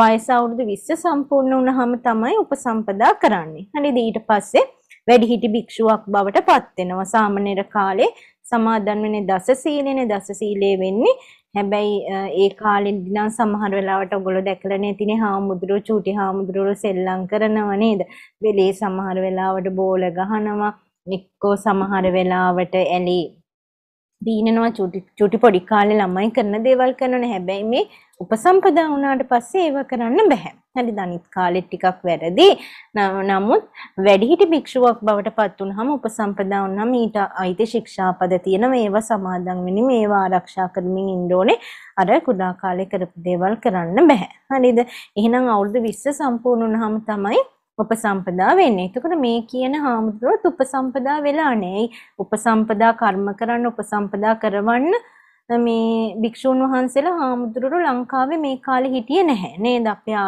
වයස අවුරුදු 20 සම්පූර්ණ වුණාම තමයි උපසම්පදා කරන්නේ. හරිද? ඊට පස්සේ වැඩිහිටි භික්ෂුවක් බවට පත් වෙනවා. සාමණේර කාලේ සමාදන් වෙන්නේ දස සීලෙනේ. දස සීලේ වෙන්නේ හැබැයි ඒ කාලෙදි නම් සමහර වෙලාවට ඔයගොල්ලෝ දැකලා නේ තිනේ හාමුදුරුවෝ චූටි හාමුදුරුවෝ සෙල්ලම් කරනව නේද? වෙලේ සමහර වෙලාවට බෝල ගහනවා. එක්කෝ සමහර වෙලාවට ඇලි දීනනවා චුටි චුටි පොඩි කාලේ ළමයි කරන දේවල් කරනවනේ හැබැයි මේ උපසම්පදා වුණාට පස්සේ ඒව කරන්න බෑ. හරි දනිත් කාලේ ටිකක් වැරදි. නමුත් වැඩිහිටි භික්ෂුවක් බවට පත් වුනහම උපසම්පදා වුනහම ඊට අයිති ශික්ෂාපද තියෙනවා. ඒවා සමාදන් වෙමින් ඒවා ආරක්ෂා කරමින් ඉන්න ඕනේ. අර කුඩා කාලේ කරපු දේවල් කරන්න බෑ. හරිද? එහෙනම් අවුරුදු 20 සම්පූර්ණ වුනහම තමයි උපසම්පදා වෙන්නේ. එතකොට මේ කියන හාමුදුරුවොත් උපසම්පදා වෙලා නැහැ. උපසම්පදා කර්ම කරන්න උපසම්පදා කරවන්න මේ භික්ෂූන් වහන්සේලා හාමුදුරුවෝ ලංකාවේ මේ කාලේ හිටියේ නැහැ නේද? අපේ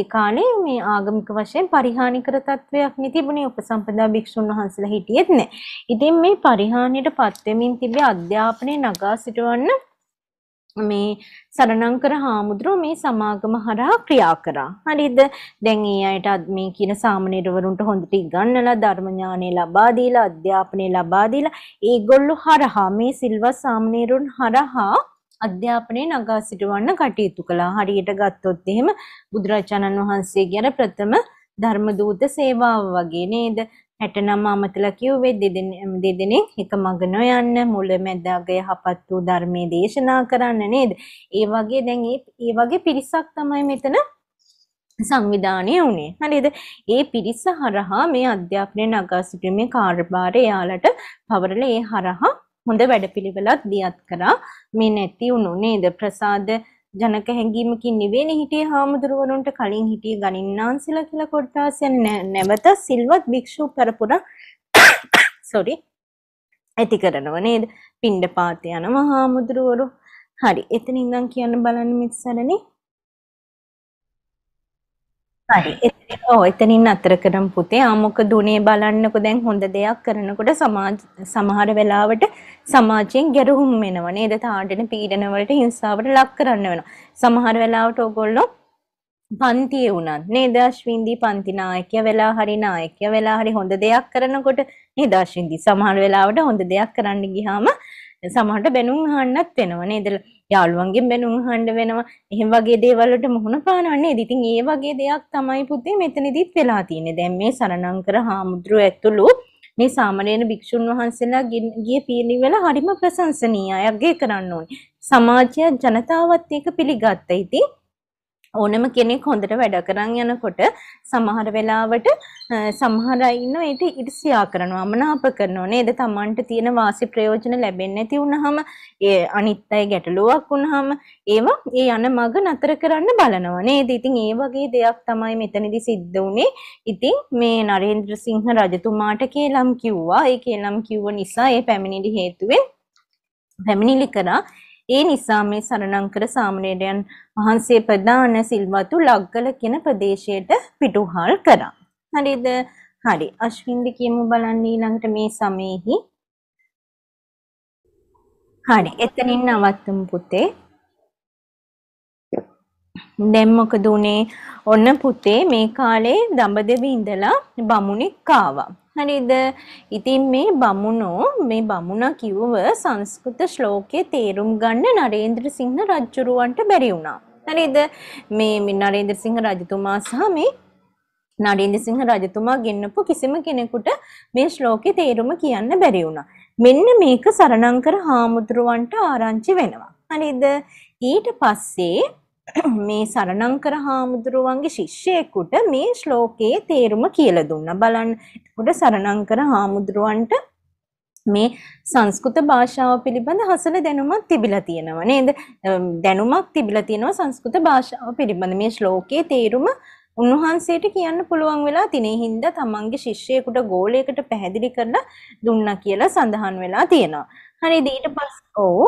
ඒ කාලේ මේ ආගමික වශයෙන් පරිහානිකර තත්වයක් නිතිබුණේ උපසම්පදා භික්ෂූන් වහන්සේලා හිටියෙත් නැහැ. ඉතින් මේ පරිහානියට පත් වෙමින් තිබේ අධ්‍යාපනයේ නගා සිටවන්න මේ සරණංකර හාමුදුරුව මේ සමාගම හරහා ක්‍රියා කරා. හරිද? දැන් ඒ අයට මේ කියන සාමණේරවරුන්ට හොඳට ඉගන්නලා ධර්ම ඥානෙ ලබා දීලා අධ්‍යාපනය ලබා දීලා ඒගොල්ලෝ හරහා මේ සිල්වත් සාමණේරුන් හරහා අධ්‍යාපනයේ නගා සිටවන්න කටයුතු කළා. හරියට ගත්තොත් එහෙම බුදුරජාණන් වහන්සේගේ අර ප්‍රථම ධර්ම දූත සේවාව වගේ නේද? හැටනම අමතලා කිව්වේ දෙදෙනෙක් එක මග නොයන්න මුල මැද අග යහපත් වූ ධර්මයේ දේශනා කරන්න නේද? ඒ වගේ දැන් ඒ වගේ පිරිසක් තමයි මෙතන සංවිධානය වුණේ. හරිද? ඒ පිරිස හරහා මේ අධ්‍යාපනය නගා සිටීමේ කාර්යභාරය එයාලට පවරලා ඒ හරහා හොඳ වැඩපිළිවෙලක් දියත් කරා. මේ නැති වුණු නේද? ප්‍රසාද ජනක හැඟීමකින් නෙවෙයි හිටියේ හාමුදුරුවරුන්ට කලින් හිටිය ගණින්නාන්සලා කියලා කොටාසෙන් නැවත සිල්වත් භික්ෂු පරපුර සෝරි ඇති කරනව නේද? පිණ්ඩපාත යනවා හාමුදුරුවරු. හරි. එතන ඉඳන් කියන්න බලන්න මිත්සරණේ. හරි. ඔව් එතනින් අතර කරම් පුතේ ආ මොකද උනේ බලන්නකෝ දැන් හොඳ දෙයක් කරනකොට සමාජ සමහර වෙලාවට සමාජයෙන් ගැරහුම් වෙනවා නේද තාඩන පීඩන වලට හිංසාවට ලක් කරන්න වෙනවා සමහර වෙලාවට ඕගොල්ලෝ පන්තියේ වුණත් නේද අශ්වින්දී පන්ති නායකයා වෙලා හරි නායකයා වෙලා හරි හොඳ දෙයක් කරනකොට නේද අශ්වින්දී සමහර වෙලාවට හොඳ දෙයක් කරන්න ගියාම සමහරට බැනුම් අහන්නත් වෙනවා නේද යාළුවන්ගෙන් බැනුම් අහන්න වෙනවා. එහෙම වගේ දේවල් වලට මුහුණ පානවා නේද? ඉතින් ඒ වගේ දෙයක් තමයි පුතේ මෙතනදිත් වෙලා තියෙන්නේ. දැන් මේ සරණංකර හාමුදුරුවෝ ඇතුළු මේ සාමණේර භික්ෂුන් වහන්සේලා ගිය පිළිවෙල හරිම ප්‍රශංසනීයයි. අගය කරන්න ඕනේ. සමාජය ජනතාවත් ඒක පිළිගත්තා. ඉතින් ඕනම කෙනෙක් හොඳට වැඩ කරන් යනකොට සමහර වෙලාවට සමහර අය ඉන්නවා ඒක ඉරිසියා කරනවා මනාප කරනවා නේද Tamanට තියෙන වාසි ප්‍රයෝජන ලැබෙන්නේ නැති වුනහම ඒ අනිත් අය ගැටලුවක් වුනහම ඒවා ඒ යන මඟ නතර කරන්න බලනවා නේද ඉතින් ඒ වගේ දෙයක් තමයි මෙතනදි සිද්ධ වුනේ ඉතින් මේ නරේන්ද්‍ර සිංහ රජතුමාට කේලම් කිව්වා ඒ කේලම් කිව්ව නිසා ඒ පැමිණිලි හේතුවෙන් පැමිණිලි කරා ඒ නිසා මේ සරණංකර සාමණේරයන් වහන්සේ ප්‍රධාන සිල්වතු ලග්ගල කියන ප්‍රදේශයට පිටුහල් කරා. හරිද? හරි. අශ්වින්ද කියමු බලන්න ඊළඟට මේ සමයේහි. හරි. එතනින් නවත්තමු පුතේ. දැන් මොකද උනේ? ඔන්න පුතේ මේ කාලේ දඹදෙවි ඉඳලා බමුණෙක් ආවා. හරිද? ඉතින් මේ බමුණෝ මේ බමුණා කිව්ව සංස්කෘත ශ්ලෝකයේ තේරුම් ගන්න නරේන්ද්‍ර සිංහ රජුරවන්ට බැරි වුණා. හරිද? මේ නරේන්ද්‍ර සිංහ රජතුමා සහ මේ නරේන්ද්‍ර සිංහ රජතුමා ගෙන්නපු කිසිම කෙනෙකුට මේ ශ්ලෝකේ තේරුම කියන්න බැරි වුණා. මෙන්න මේක සරණංකර හාමුදුරුවන්ට ආරංචි වෙනවා. හරිද? ඊට පස්සේ මේ සරණංකර හාමුදුරුවන්ගේ ශිෂ්‍යයෙකුට මේ ශ්ලෝකයේ තේරුම කියලා දුන්නා. බලන්න. එතකොට සරණංකර හාමුදුරුවන්ට මේ සංස්කෘත භාෂාව පිළිබඳ හසල දැනුමක් තිබිලා තියෙනවා නේද? දැනුමක් තිබිලා තියෙනවා සංස්කෘත භාෂාව පිළිබඳ මේ ශ්ලෝකයේ තේරුම උන්වහන්සේට කියන්න පුළුවන් වෙලා තිනේ හින්දා තමන්ගේ ශිෂ්‍යයෙකුට ගෝලයකට පැහැදිලි කරලා දුන්නා කියලා සඳහන් වෙලා තියෙනවා. හරිද? ඊට පස්සේ ඔව්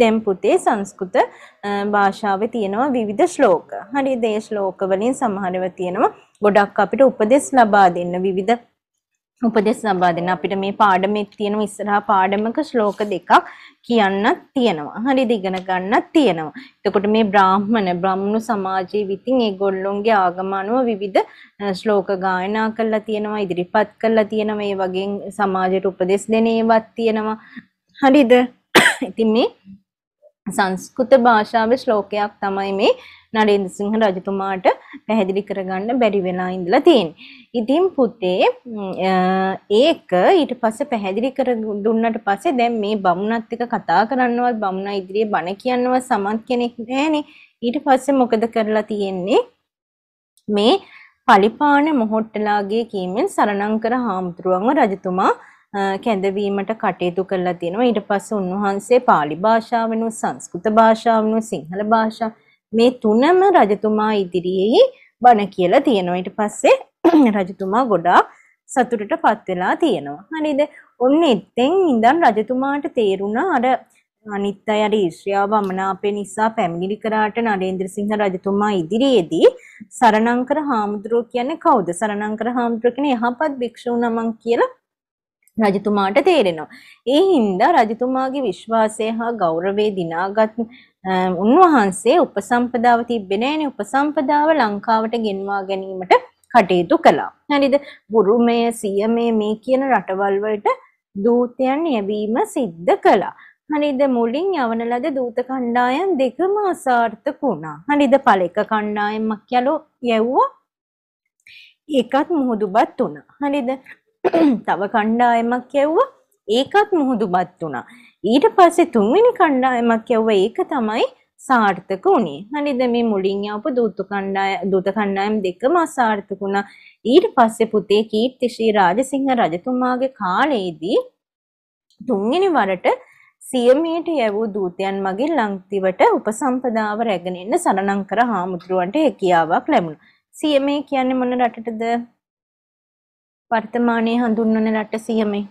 දැන් පුතේ සංස්කෘත භාෂාවේ තියෙනවා විවිධ ශ්ලෝක. හරි ඒ ශ්ලෝක වලින් සමහරව තියෙනවා ගොඩක් අපිට උපදෙස් ලබා දෙන්න විවිධ උපදෙස් ලබා දෙන්න අපිට මේ පාඩමේ තියෙන ඉස්සරහා පාඩමක ශ්ලෝක දෙකක් කියන්නත් තියෙනවා. හරිද ඉගෙන ගන්නත් තියෙනවා. එතකොට මේ බ්‍රාහ්මණ බ්‍රාහ්මණු සමාජයේ විතින් ඒගොල්ලොන්ගේ ආගම අනුව විවිධ ශ්ලෝක ගායනා කරලා තියෙනවා, ඉදිරිපත් කරලා තියෙනවා. මේ වගේ සමාජයට උපදෙස් දෙන ඒවත් තියෙනවා. හරිද? ඉතින් මේ සංස්කෘත භාෂාවේ ශ්ලෝකයක් තමයි මේ නරේන්ද්‍ර සිංහ රජතුමාට පැහැදිලි කරගන්න බැරි වෙලා ඉඳලා තියෙන්නේ. ඉතින් පුතේ ඒක ඊට පස්සේ පැහැදිලි කර දුන්නට පස්සේ දැන් මේ බමුණත් එක්ක කතා කරන්නවත් බමුණා ඉදිරියේ බණ කියන්නවත් සමත් කෙනෙක් නැහනේ. ඊට පස්සේ මොකද කරලා තියෙන්නේ? මේ පලිපාණ මොහොට්ටලාගේ කීමෙන් සරණංකර හාමුදුරුවන්ව රජතුමා කැඳවීමට කටයුතු කරලා තියෙනවා. ඊට පස්සේ උන්වහන්සේ pāli භාෂාවෙනුත් සංස්කෘත භාෂාවෙනුත් සිංහල භාෂාව මේ තුනම රජතුමා ඉදිරියේ බණ කියලා තියෙනවා. ඊට පස්සේ රජතුමා ගොඩාක් සතුටටපත් වෙලා තියෙනවා. හරිද? ඔන්න එතෙන් ඉඳන් රජතුමාට තේරුණා අර අනිත් අය අර ඊර්ෂ්‍යාව අමනාපය නිසා පැමිණිලි කරාට නරේන්ද්‍ර සිංහ රජතුමා ඉදිරියේදී සරණංකර හාමුදුරුවෝ කියන්නේ කවුද? සරණංකර හාමුදුරුවෝ කියන්නේ යහපත් භික්ෂුව නමං කියලා රජතුමාට තේරෙනවා. ඒ හින්දා රජතුමාගේ විශ්වාසය හා ගෞරවය දිනාගත් උන්වහන්සේ උපසම්පදාව තිබ්බේ නෑනේ උපසම්පදාව ලංකාවට ගෙන්වා ගැනීමට කටයුතු කළා. හරිද? බුරුමය, සියමේ මේ කියන රටවල් වලට දූතයන් යැවීම සිද්ධ කළා. හරිද? මුලින් යවන ලද දූත කණ්ඩායම් දෙකම අසාර්ථක වුණා. හරිද? පළ එක කණ්ඩායමක් යලෝ යැවුවා. ඒකත් මුහුදුබත් වුණා. හරිද? තව කණ්ඩායමක් යවුවා. ඒකත් මුහුදුබත් වුණා. ඊට පස්සේ තුන්වෙනි කණ්ඩායමක් යවුවා. ඒක තමයි සාර්ථක වුණේ. හරිද මේ මුලින් යවපු දූත කණ්ඩායම් දූත කණ්ඩායම් දෙකම අසාර්ථක වුණා. ඊට පස්සේ පුතේ කීර්තිශ්‍රී රාජසිංහ රජතුමාගේ කාලයේදී තුන්වෙනි වරට සියමේට යැවූ දූතයන් මගින් ලංතිවට උපසම්පදාව රැගෙන එන්න සරණංකර හාමුදුරුවන්ට හැකියාවක් ලැබුණා. සියමේ කියන්නේ මොන රටටද? වර්තමානයේ හඳුන්වන රට සියමයි.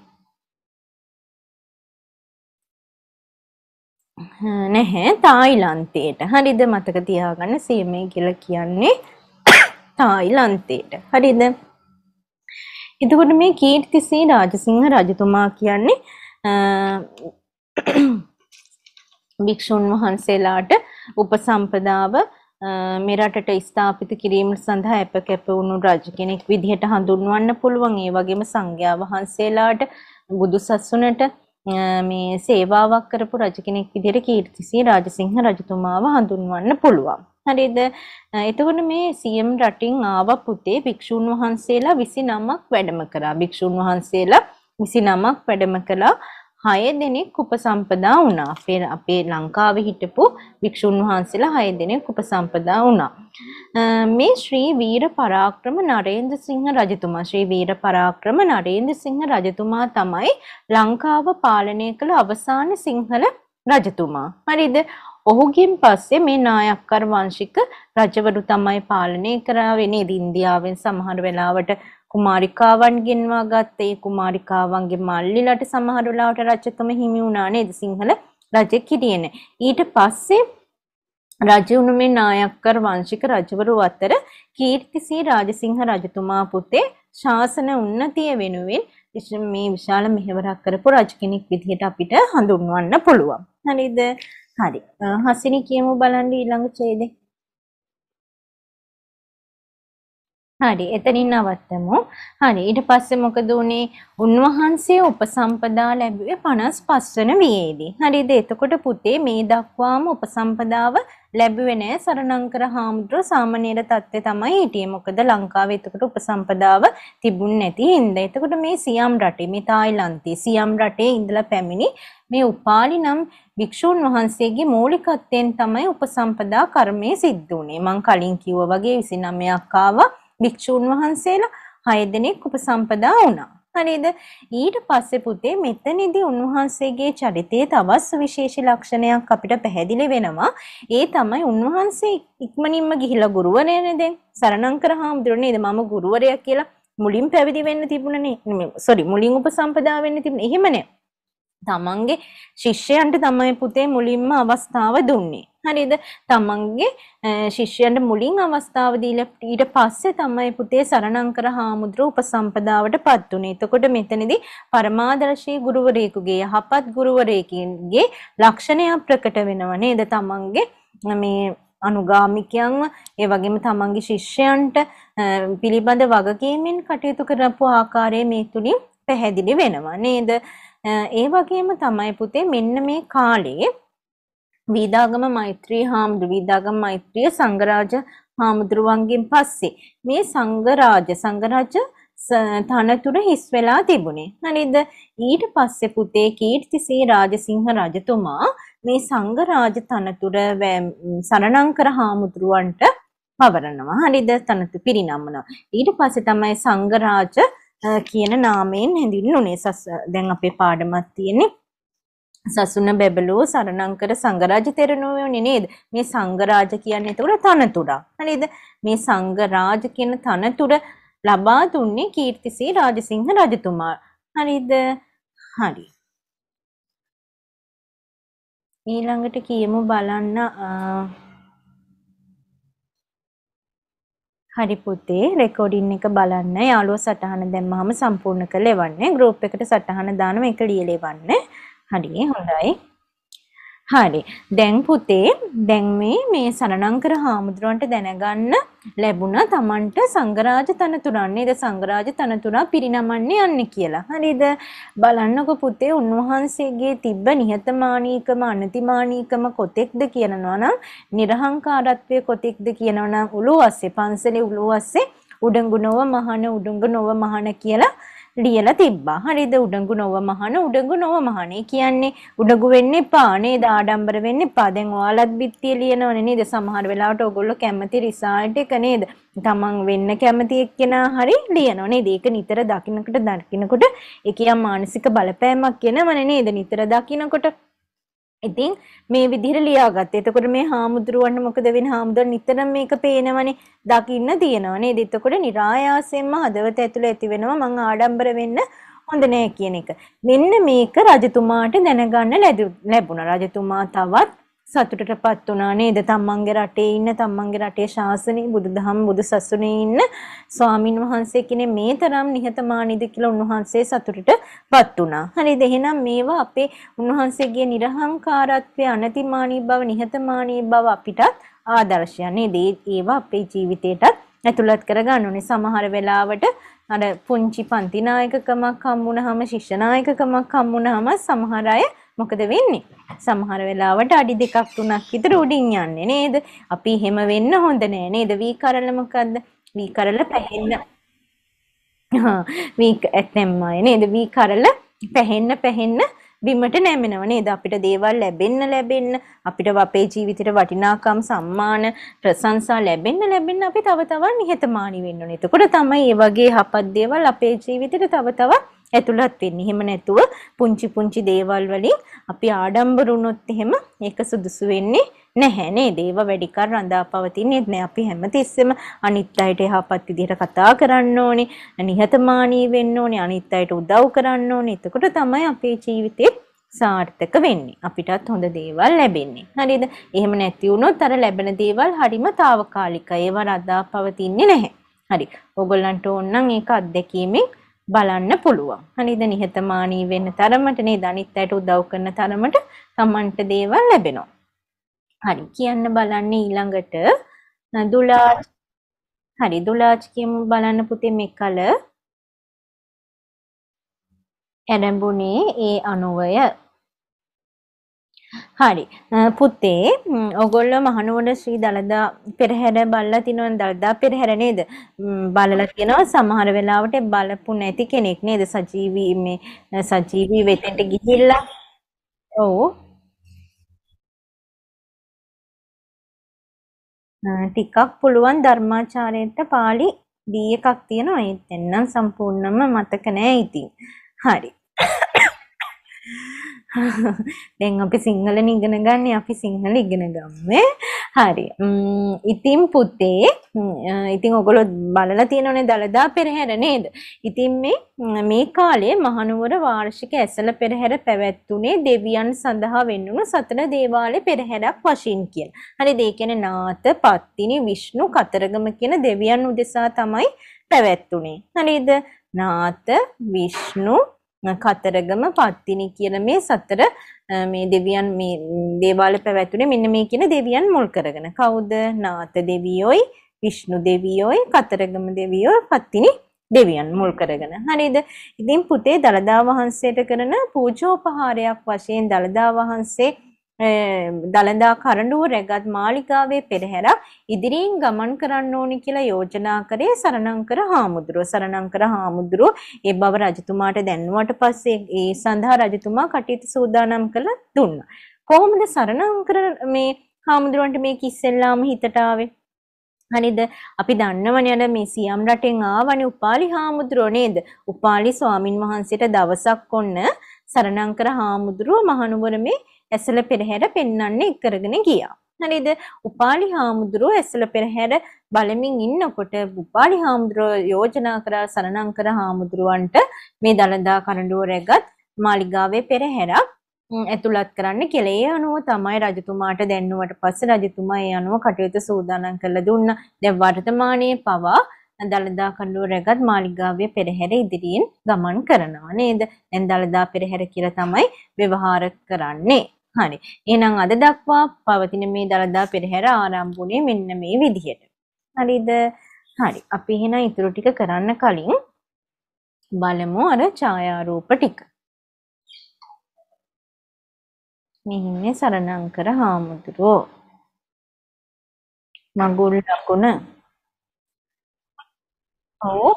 නැහැ තායිලන්තයට. හරිද මතක තියාගන්න සියමයි කියලා කියන්නේ තායිලන්තයට. හරිද? එතකොට මේ කීර්තිසී රාජසිංහ රජතුමා කියන්නේ භික්ෂුන් වහන්සේලාට උපසම්පදාව මෙරටට ස්ථාපිත කිරීම සඳහා අප කැපවුණු රජ කෙනෙක් විදිහට හඳුන්වන්න පුළුවන් ඒ වගේම සංඝයා වහන්සේලාට බුදුසසුනට මේ සේවාවක් කරපු රජ කෙනෙක් විදිහට කීර්තිසිංහ රාජසිංහ රජතුමාව හඳුන්වන්න පුළුවන්. හරිද? එතකොට මේ සියම් රටින් ආව පුතේ භික්ෂුන් වහන්සේලා 29ක් වැඩම කරා. භික්ෂුන් වහන්සේලා 29ක් වැඩම කළා. හය දෙනෙක් උපසම්පදා වුණා. අපේ අපේ ලංකාවේ හිටපු වික්ෂුන් වහන්සේලා හය දෙනෙක් උපසම්පදා වුණා. මේ ශ්‍රී වීර පරාක්‍රම නරේන්ද්‍ර සිංහ රජතුමා ශ්‍රී වීර පරාක්‍රම නරේන්ද්‍ර සිංහ රජතුමා තමයි ලංකාව පාලනය කළ අවසාන සිංහල රජතුමා. හරිද? ඔහුගෙන් පස්සේ මේ නායක්කර වංශික රජවරු තමයි පාලනය කරාවේ නේද ඉන්දියාවෙන් සමහර වෙලාවට කුමාරිකාවන් ගෙන්වා ගත්තේ කුමාරිකාවන්ගේ මල්ලිලට සමහර වෙලාවට රජකම හිමි වුණා නේද සිංහල රජෙක් හිටියේනේ ඊට පස්සේ රජුණු මේ නායක්කර වංශික රජවරු අතර කීර්තිසී රාජසිංහ රජතුමා පුතේ ශාසන උන්නතිය වෙනුවෙන් මේ විශාල මෙහෙවරක් කරපු රජ කෙනෙක් විදිහට අපිට හඳුන්වන්න පුළුවන්. හරිද? හරි. හසිනි කියමු බලන්න ඊළඟ ඡේදේ. හරි එතනින් නවත්තමු. හරි ඊට පස්සේ මොකද උනේ? උන්වහන්සේ උපසම්පදා ලැබුවේ 55 වෙනි වියේදී. හරිද? එතකොට පුතේ මේ දක්වාම උපසම්පදාව ලැබුවේ නෑ සරණංකර හාමුදුරුව සාමනීර தත්ත්වේ තමයි හිටියේ. මොකද ලංකාවේ එතකොට උපසම්පදාව තිබුණ නැති හින්දා. එතකොට මේ සියම් රටේ, මේ තායිලන්තේ සියම් රටේ ඉඳලා පැමිණි මේ උපාලි නම් භික්ෂූන් වහන්සේගේ මූලිකත්වයෙන් තමයි උපසම්පදා කර්මය සිද්ධ වුනේ. මං කලින් කිව්වා වගේ 29ක් ආවා. භික්ෂූන් වහන්සේලා හය දෙනෙක් උපසම්පදා වුණා. හරිද? ඊට පස්සේ පුතේ මෙතනදී උන්වහන්සේගේ චරිතයේ තවත් සුවිශේෂී ලක්ෂණයක් අපිට පැහැදිලි වෙනවා. ඒ තමයි උන්වහන්සේ ඉක්මනින්ම ගිහිලා ගුරුවරයනේ දැන් සරණංකර හාමුදුරනේ මම ගුරුවරයා කියලා මුලින් පැවිදි වෙන්න තිබුණනේ. සෝරි මුලින් උපසම්පදා වෙන්න තිබුණේ. එහෙම නෑ. තමන්ගේ ශිෂ්‍යයන්ට තමයි පුතේ මුලින්ම අවස්ථාව දුන්නේ. හරිද? තමන්ගේ ශිෂ්‍යයන්ට මුලින් අවස්ථාව දීලා ඊට පස්සේ තමයි පුතේ සරණංකර හාමුදුරුව උපසම්පදාවටපත් උනේ. එතකොට මෙතනදී පරමාදර්ශී ගුරුවරයෙකුගේ යහපත් ගුරුවරයෙකුගේ ලක්ෂණයක් ප්‍රකට වෙනව නේද? තමන්ගේ මේ අනුගාමිකයන්ව ඒ වගේම තමන්ගේ ශිෂ්‍යයන්ට පිළිබඳ වගකීමෙන් කටයුතු කරපු ආකාරය මේ තුලින් පැහැදිලි වෙනවා නේද? ඒ වගේම තමයි පුතේ මෙන්න මේ කාලේ වීදාගම මෛත්‍රී හාමුදුරු වීදාගම මෛත්‍රිය සංගරාජ හාමුදුරුවන්ගෙන් පස්සේ මේ සංගරාජ සංගරාජ තනතුර හිස් වෙලා තිබුණේ. හරිද? ඊට පස්සේ පුතේ කීර්තිසේ රාජසිංහ රජතුමා මේ සංඝරාජ තනතුර සරණංකර හාමුදුරුවන්ට පවරනවා. හරිද? තනතු පිරිනමනවා. ඊට පස්සේ තමයි සංඝරාජ කියන නාමයෙන් හැඳින් උනේ සස් දැන් අපේ පාඩමක් තියෙන්නේ සසුන බැබලෝ සරණංකර සංගරාජ තෙරණුවනේ නේද? මේ සංගරාජ කියන්නේ එතකොට තනතුරක්. හරිද? මේ සංගරාජ කියන තනතුර ලබා දුන්නේ කීර්තිසී රාජසිංහ රජතුමා. හරිද? හරි. ඊළඟට කියමු බලන්න හරි පුතේ රෙකෝඩින් එක බලන්න. යාළුවා සටහන දැම්මහම සම්පූර්ණ කරලා එවන්න. ගෲප් එකට සටහන දානවා ඒක ලියලා එවන්න. හරි හොඳයි. හරි. දැන් පුතේ දැන් මේ මේ සරණංකර හාමුදුරුවන්ට දැනගන්න ලැබුණ Tamanට සංගරාජ තනතුරන් නේද සංගරාජ තනතුරා පිරිනමන්නේ යන්නේ කියලා. හරිද? බලන්නකො පුතේ උන්වහන්සේගේ තිබ්බ නිහතමානීකම අනතිමානීකම කොතෙක්ද කියනවා නම්, නිර්හංකාරත්වය කොතෙක්ද කියනවා නම් උළුවස්සේ පන්සලේ උළුවස්සේ උඩඟු නොව මහන උඩඟු නොව මහන කියලා ලියලා තිබ්බා. හරිද? උඩඟු නොව මහන උඩඟු නොව මහනේ කියන්නේ උඩඟු වෙන්න එපා නේද? ආඩම්බර වෙන්න එපා. දැන් ඔයාලත් බිත්තිය ලියනවනේ නේද? සමහර වෙලාවට ඔයගොල්ලෝ කැමති රිසාල්ට් එක නේද? තමන් වෙන්න කැමති එක්කෙනා හරි ලියනවා නේද? ඒක නිතර දකින්නකොට දකින්නකොට ඒ කියන මානසික බලපෑමක් වෙනවනේ නේද? නිතර දකින්නකොට ඉතින් මේ විදිහට ලියාගත්තා. එතකොට මේ හාමුදුරුවන්ට මොකද වෙන්නේ? හාමුදුරුවෝ නිතරම මේක පේනවනේ. දකින්න තියෙනවා නේද? එතකොට નિરાයාසයෙන්ම හදවත ඇතුළේ ඇති වෙනවා මං ආඩම්බර වෙන්න හොඳ නෑ කියන එක. මෙන්න මේක රජතුමාට දැනගන්න ලැබුණා. රජතුමා තවත් සතුටටපත් වුණා නේද? තම්මන්ගේ රටේ ඉන්න තම්මන්ගේ රටේ ශාසනයේ බුදුදහම බුදුසසුනේ ඉන්න ස්වාමින් වහන්සේ කෙනේ මේ තරම් නිහතමානීද කියලා උන්වහන්සේ සතුටටපත් වුණා. හරිද? එහෙනම් මේවා අපේ උන්වහන්සේගේ නිර්හංකාරත්වය අනතිමානී බව නිහතමානී බව අපිටත් ආදර්ශයක් නේද? ඒවා අපේ ජීවිතේටත් ඇතුළත් කරගන්න ඕනේ. සමහර වෙලාවට අර පුංචි පන්ති නායකකමක් හම්බුනහම ශිෂ්‍ය නායකකමක් හම්බුනහම සමහර අය මොකද වෙන්නේ? සමහර වෙලාවට අඩි දෙකක් තුනක් විතර උඩින් යන්නේ නේද? අපි එහෙම වෙන්න හොඳ නෑ නේද? වී කරල මොකද්ද? වී කරල පැහෙන්න. හා වී ඇතැම්මයි නේද? වී කරල පැහෙන්න පැහෙන්න බිමට නැමෙනව නේද අපිට දේවල් ලැබෙන්න ලැබෙන්න අපිට අපේ ජීවිතේට වටිනාකම් සම්මාන ප්‍රශංසා ලැබෙන්න ලැබෙන්න අපි තව තවත් නිහතමානී වෙන්න ඕනේ. එතකොට තමයි මේ වගේ යහපත් දේවල් අපේ ජීවිතේට තව තවත් ඇතුළත් වෙන්නේ. එහෙම නැතුව පුංචි පුංචි දේවල් වලින් අපි ආඩම්බර වුණොත් එහෙම ඒක සුදුසු වෙන්නේ නැහැ නේද? ඒව වැඩිකර රඳා පවතින්නේ නැහැ. අපි හැමතිස්සෙම අනිත් අයට යහපත් විදිහට කතා කරන්න ඕනේ, නිහතමානී වෙන්න ඕනේ, අනිත් අයට උදව් කරන්න ඕනේ. එතකොට තමයි අපේ ජීවිතේ සාර්ථක වෙන්නේ. අපිටත් හොඳ දේවල් ලැබෙන්නේ. හරිද? එහෙම නැති වුණොත් අර ලැබෙන දේවල් හරිම తాවකාලිකයි. ඒව රඳා පවතින්නේ නැහැ. හරි. ඕගොල්ලන්ට ඕන නම් ඒක අත්දැකීමෙන් බලන්න පුළුවන්. හරිද? නිහතමානී වෙන්න තරමට නේද අනිත් අයට උදව් කරන තරමට තමන්ට දේවල් ලැබෙනවා. හරි. කියන්න බලන්නේ ඊළඟට දුලාජ් හරි දුලාජ් කියමු බලන්න පුතේ මේ කල ඇරඹුණේ ඒ අනුවය හරි පුතේ ඔගොල්ලෝ මහනුවර ශ්‍රී දළදා පෙරහැර බලලා තිනවන දළදා පෙරහැර නේද බලලා කියනවා සමහර වෙලාවට බලපු නැති කෙනෙක් නේද සජීවී මේ සජීවී වෙතෙන්ට ගිහිල්ලා ඔව් ටිකක් පුළුවන් ධර්මාචාරයට පාළි දී එකක් තියෙනවා ඒත් එන්නම් සම්පූර්ණම මතක නෑ ඉතින් හරි දැන් අපි සිංහලෙන් ඉගෙන ගන්න අපි සිංහල ඉගෙන ගම්මේ හරි ඉතින් පුතේ ඉතින් ඔගොල්ලෝ බලලා තියෙනවනේ දලදා පෙරහැර නේද ඉතින් මේ මේ කාලේ මහනුවර වාර්ෂික ඇසළ පෙරහැර පැවැත්තුනේ දෙවියන් සඳහා වෙන්නුණු සතර දේවාලේ පෙරහැරක් වශයෙන් කියන හරිද ඒ කියන්නේ නාත පත්තිනි විෂ්ණු කතරගම කියන දෙවියන් උදෙසා තමයි පැවැත්තුනේ හරිද නාත විෂ්ණු කතරගම පත්තිනි කියන මේ සතර මේ දෙවියන් මේ දේවාල පැවැතුනේ මෙන්න මේ කියන දෙවියන් මුල් කරගෙන කවුද නාත දෙවියොයි විෂ්ණු දෙවියොයි කතරගම දෙවියොයි පත්තිනි දෙවියන් මුල් කරගෙන හරිද ඉතින් පුතේ දලදා වහන්සේට කරන පූජෝපහාරයක් වශයෙන් දලදා වහන්සේ දළදා කරඬුව රැගත් මාලිකාවේ පෙරහැර ඉදිරියෙන් ගමන් කරන්න ඕනි කියලා යෝජනා කරේ සරණංකර හාමුදුරුව. සරණංකර හාමුදුරුව ඒ බව රජතුමාට දැන්නුවට පස්සේ ඒ සඳහා රජතුමා කටයුතු සූදානම් කළ දුන්නා. කොහොමද සරණංකර මේ හාමුදුරුවන්ට මේක ඉස්සෙල්ලාම හිතට ආවේ? හරිද? අපි දන්නවනේ අර මේ සියම් රටෙන් ආවනේ උපාලි හාමුදුරුවෝ නේද? උපාලි ස්වාමින් වහන්සේට දවසක් ඔන්න සරණංකර හාමුදුරුව මහනුවර මේ ඇසළ පෙරහැර පෙන්වන්නේ කරගෙන ගියා. හරිද? උපාලි හාමුදුරුව ඇසළ පෙරහැර බලමින් ඉන්නකොට උපාලි හාමුදුරුව යෝජනා කරා සරණං කර හාමුදුරුවන්ට මේ දලදා කරඬුව රැගත් මාලිගාවේ පෙරහැරක් ඇතුළත් කරන්න කියලා. ඒ අනුව තමයි රජතුමාට දැන්නුවට පස්සේ රජතුමා ඒ අනුව කටයුතු සූදානම් කරලා දුන්නා. දැන් වර්තමානයේ පවා දලදා කණ්ඩුව රැගත් මාලිගාවේ පෙරහැර ඉදිරියෙන් ගමන් කරනවා නේද? දැන් දලදා පෙරහැර කියලා තමයි ව්‍යවහාර කරන්නේ. හරි. එහෙනම් අද දක්වා පවතින මේ දළදා පෙරහැර ආරම්භුනේ මෙන්න මේ විදිහට. හරිද? හරි. අපි එහෙනම් ඊටු ටික කරන්න කලින් බලමු අර ඡායාරූප ටික. මෙහින්නේ සරණංකර හාමුදුරෝ. මඟුල් ලකුණ. ඔව්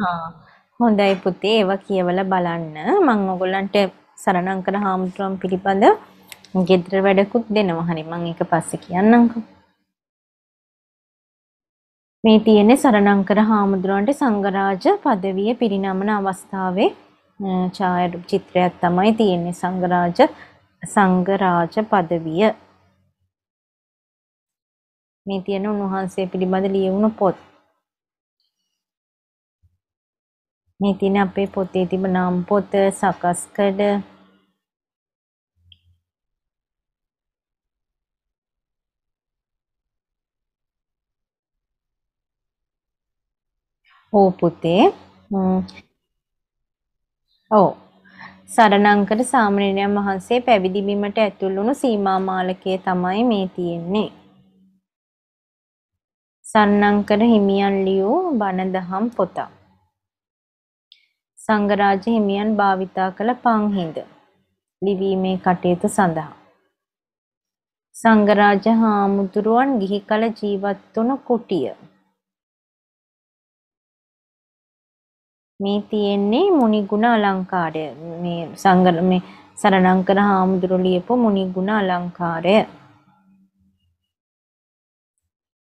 හා හොඳයි පුතේ ඒවා කියවලා බලන්න මම ඔයගොල්ලන්ට සරණංකර හාමුදුරුවන් පිළිබඳ ගෙදර වැඩකුත් දෙනවා හරි මම ඒක පස්සේ කියන්නම්කෝ මේ තියෙන්නේ සරණංකර හාමුදුරුවන්ට සංගරාජ পদවිය පිරිනමන අවස්ථාවේ ඡාය චිත්‍රයක් තමයි තියෙන්නේ සංගරාජ සංගරාජ পদවිය මේ තියෙන උන්වහන්සේ පිළිබඳ ලියවුණු පොත් මේ තියෙන අපේ පොතේ තිබෙන නම් පොත සකස් කළ ඕ පුතේ ඔව් සරණංකර සාමණේරයන් වහන්සේ පැවිදි බිමට ඇතුළු වුණු සීමා මාලකයේ තමයි මේ තියෙන්නේ. සරණංකර හිමියන් ලියූ බණ දහම් පොතක්. සංඝරාජ හිමියන් භාවිතා කළ පංහිඳ ලිවීමේ කටයුතු සඳහා සංඝරාජ හාමුදුරුවන් ගිහි කල ජීවත් වුණු කුටිය මේ තියෙන්නේ මුනිගුණ අලංකාරය මේ සංඝ මේ සරණංකර හාමුදුරු ලියපු මුනිගුණ අලංකාරය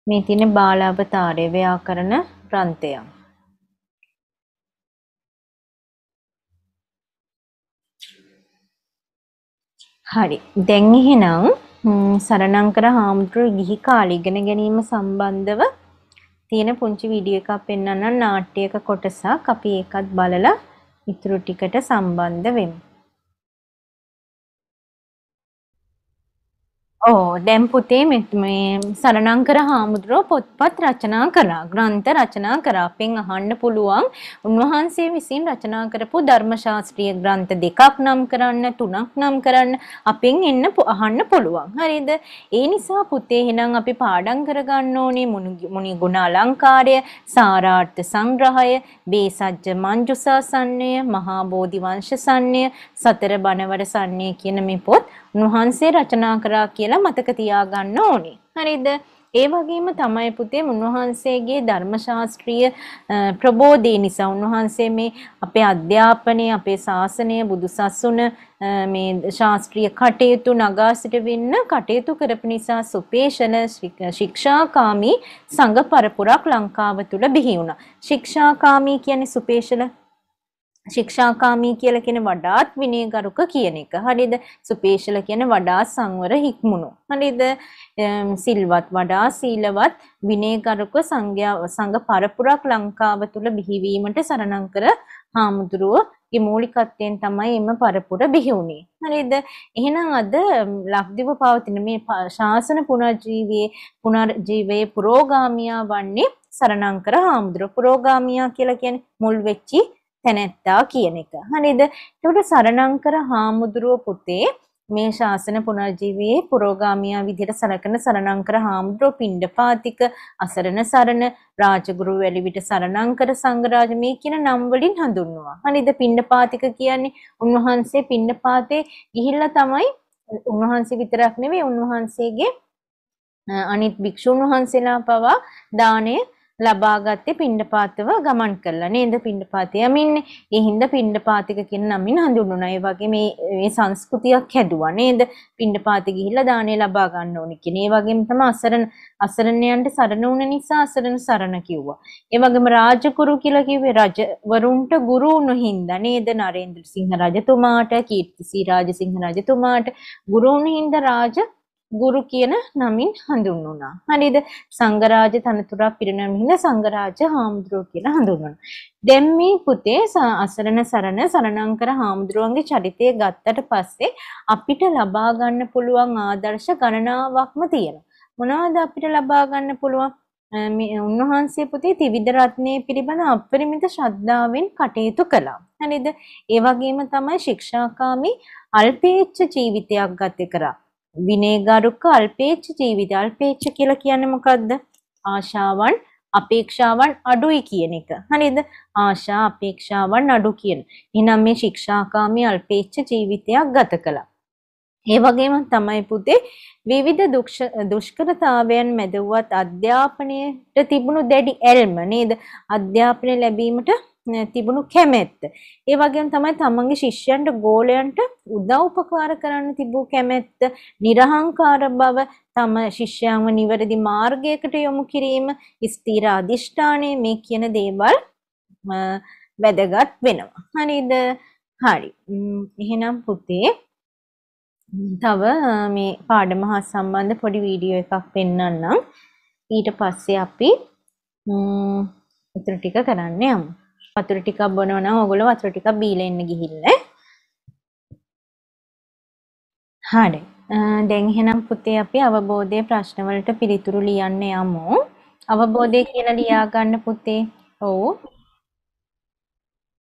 මේ තියෙන බාලාවතාරය ව්‍යාකරණ ග්‍රන්ථයක් හරි. දැන් එහෙනම් සරණංකර හාමුදුරුවෝ ගිහි කාලේ ඉගෙන ගැනීම සම්බන්ධව තියෙන පුංචි වීඩියෝ එකක් පෙන්වන්නම් නාට්‍යයක කොටසක්. අපි ඒකත් බලලා ඉතුරු ටිකට සම්බන්ධ වෙමු. ඕ දැම් පුතේ මේ සරණංකර හාමුදුරුවෝ පොත්පත් රචනා කරා ග්‍රන්ථ රචනා කරා අපෙන් අහන්න පුළුවන් උන්වහන්සේ විසින් රචනා කරපු ධර්මශාස්ත්‍රීය ග්‍රන්ථ දෙකක් නම් කරන්න තුනක් නම් කරන්න අපෙන් එන්න අහන්න පුළුවන් හරිද ඒ නිසා පුතේ එහෙනම් අපි පාඩම් කරගන්න ඕනේ මුනි ගුණ අලංකාරය සාරාර්ථ සංග්‍රහය බේසජ්ජ මංජුසා සන්නය මහා බෝධි වංශ සන්නය සතර බණවර සන්නය කියන මේ පොත් උන්වහන්සේ රචනා කරා කියලා මතක තියාගන්න ඕනේ. හරිද? ඒ වගේම තමයි පුතේ උන්වහන්සේගේ ධර්ම ශාස්ත්‍රීය ප්‍රබෝධය නිසා උන්වහන්සේ මේ අපේ අධ්‍යාපනය අපේ ශාසනය බුදුසසුන මේ ශාස්ත්‍රීය කටයුතු නගා සිටවෙන්න කටයුතු කරපු නිසා සුපේෂණ ශික්ෂාකාමී සංඝ පරපුරක් ලංකාව තුල බිහි වුණා. ශික්ෂාකාමී කියන්නේ සුපේෂණ ශික්ෂාකාමී කියලා කියන වඩාත් විනයගරුක කියන එක. හරිද? සුපේශල කියන වඩා සංවර හික්මුණු. හරිද? සිල්වත් වඩා සීලවත් විනයගරුක සංඝයා සංඝ පරපුරක් ලංකාව තුල බිහිවීමට සරණං කර හාමුදුරුවෝගේ මූලිකත්වයෙන් තමයි එම පරපුර බිහි වුණේ. හරිද? එහෙනම් අද ලක්දිව පවතින මේ ශාසන පුනර්ජීවයේ පුනර්ජීවයේ පුරෝගාමියා වන්නේ සරණං කර හාමුදුරුවෝ. පුරෝගාමියා කියලා කියන්නේ මුල් වෙච්චි තැනැත්තා කියන එක. හරිද? එතකොට සරණංකර හාමුදුරුව පුතේ මේ ශාසන පුනර්ජීවයේ පුරෝගාමියා විදිහට සලකන සරණංකර හාමුදුරුව පිණ්ඩපාතික අසරණ සරණ රාජගුරු වැලිවිට සරණංකර සංඝරාජ මේ කියන නම් වලින් හඳුන්වනවා. හරිද? පිණ්ඩපාතික කියන්නේ උන්වහන්සේ පිණ්ඩපාතේ ගිහිල්ලා තමයි උන්වහන්සේ විතරක් නෙවෙයි උන්වහන්සේගේ අනිත් භික්ෂුන් වහන්සේලා පවා දානය ලබාගත්තේ පිණ්ඩපාතව ගමන් කළා නේද පිණ්ඩපාතය යමින්නේ. ඒ හින්දා පිණ්ඩපාතික කියන නමින් හඳුන්වනවා. ඒ වගේ මේ මේ සංස්කෘතියක් හැදුවා නේද? පිණ්ඩපාතේ ගිහිල්ලා දාණය ලබා ගන්න ඕනේ කියන. ඒ වගේම තමයි අසරණ අසරණයන්ට සරණ වුණ නිසා අසරණ සරණ කිව්වා. ඒ වගේම රාජකුරු කියලා කිව්වේ රජවරුන්ට ගුරු වුණු හින්දා නේද? නරේන්ද්‍ර සිංහ රජතුමාට, කීර්තිසී රාජසිංහ රජතුමාට ගුරු වුණු හින්දා රාජ ගුරු කියන නමින් හඳුන්වුණා. හරිද? සංගරාජ තනතුරා පිරිනැමින සංගරාජ හාමුදුරුවෝ කියලා හඳුන්වනවා. දැන් මේ පුතේ අසරණ සරණ සරණංකර හාමුදුරුවන්ගේ චරිතය ගත්තට පස්සේ අපිට ලබා ගන්න පුළුවන් ආදර්ශ ගණනාවක්ම තියෙනවා. මොනවද අපිට ලබා ගන්න පුළුවන්? මේ උන්වහන්සේ පුතේ ත්‍රිවිධ රත්නයේ පිළිබඳ අපරිමිත ශ්‍රද්ධාවෙන් කටයුතු කළා. හරිද? ඒ වගේම තමයි ශික්ෂාකාමී අල්පේච්ඡ ජීවිතයක් ගත කරා. විනේගරුක අල්පේච්ච ජීවිතය අල්පේච්ච කියලා කියන්නේ මොකද්ද? ආශාවන් අපේක්ෂාවන් අඩුයි කියන එක. හරිද? ආශා අපේක්ෂාවන් අඩු කියන. එහෙනම් මේ ශික්ෂාකාමී අල්පේච්ච ජීවිතයක් ගත කළා. ඒ වගේම තමයි පුතේ විවිධ දුෂ්කරතාවයන් මැද වුවත් අධ්‍යාපනයට තිබුණු දැඩි ඇල්ම නේද? අධ්‍යාපනය ලැබීමට තිබුණු කැමැත්ත. ඒ වගේම තමයි තමන්ගේ ශිෂ්‍යයන්ට ගෝලයන්ට උදව්පකාර කරන්න තිබූ කැමැත්ත, නිර්හංකාර බව, තම ශිෂ්‍යයන්ව නිවැරදි මාර්ගයකට යොමු කිරීම, ස්ථීර අදිෂ්ඨානය මේ කියන දේවල් වැදගත් වෙනවා. හරිද? හරි. එහෙනම් පුතේ තව මේ පාඩම හා සම්බන්ධ පොඩි වීඩියෝ එකක් පෙන්වන්නම්. ඊට පස්සේ අපි ම් ඉතුරු ටික කරන්න යමු. වතුර ටිකක් බොනවා නම් ඕගොල්ලෝ වතුර ටිකක් බීලා ඉන්න ගිහිල්ල. හරි. දැන් එහෙනම් පුතේ අපි අවබෝධයේ ප්‍රශ්න වලට පිළිතුරු ලියන්න යමු. අවබෝධය කියලා ලියා ගන්න පුතේ. ඔව්.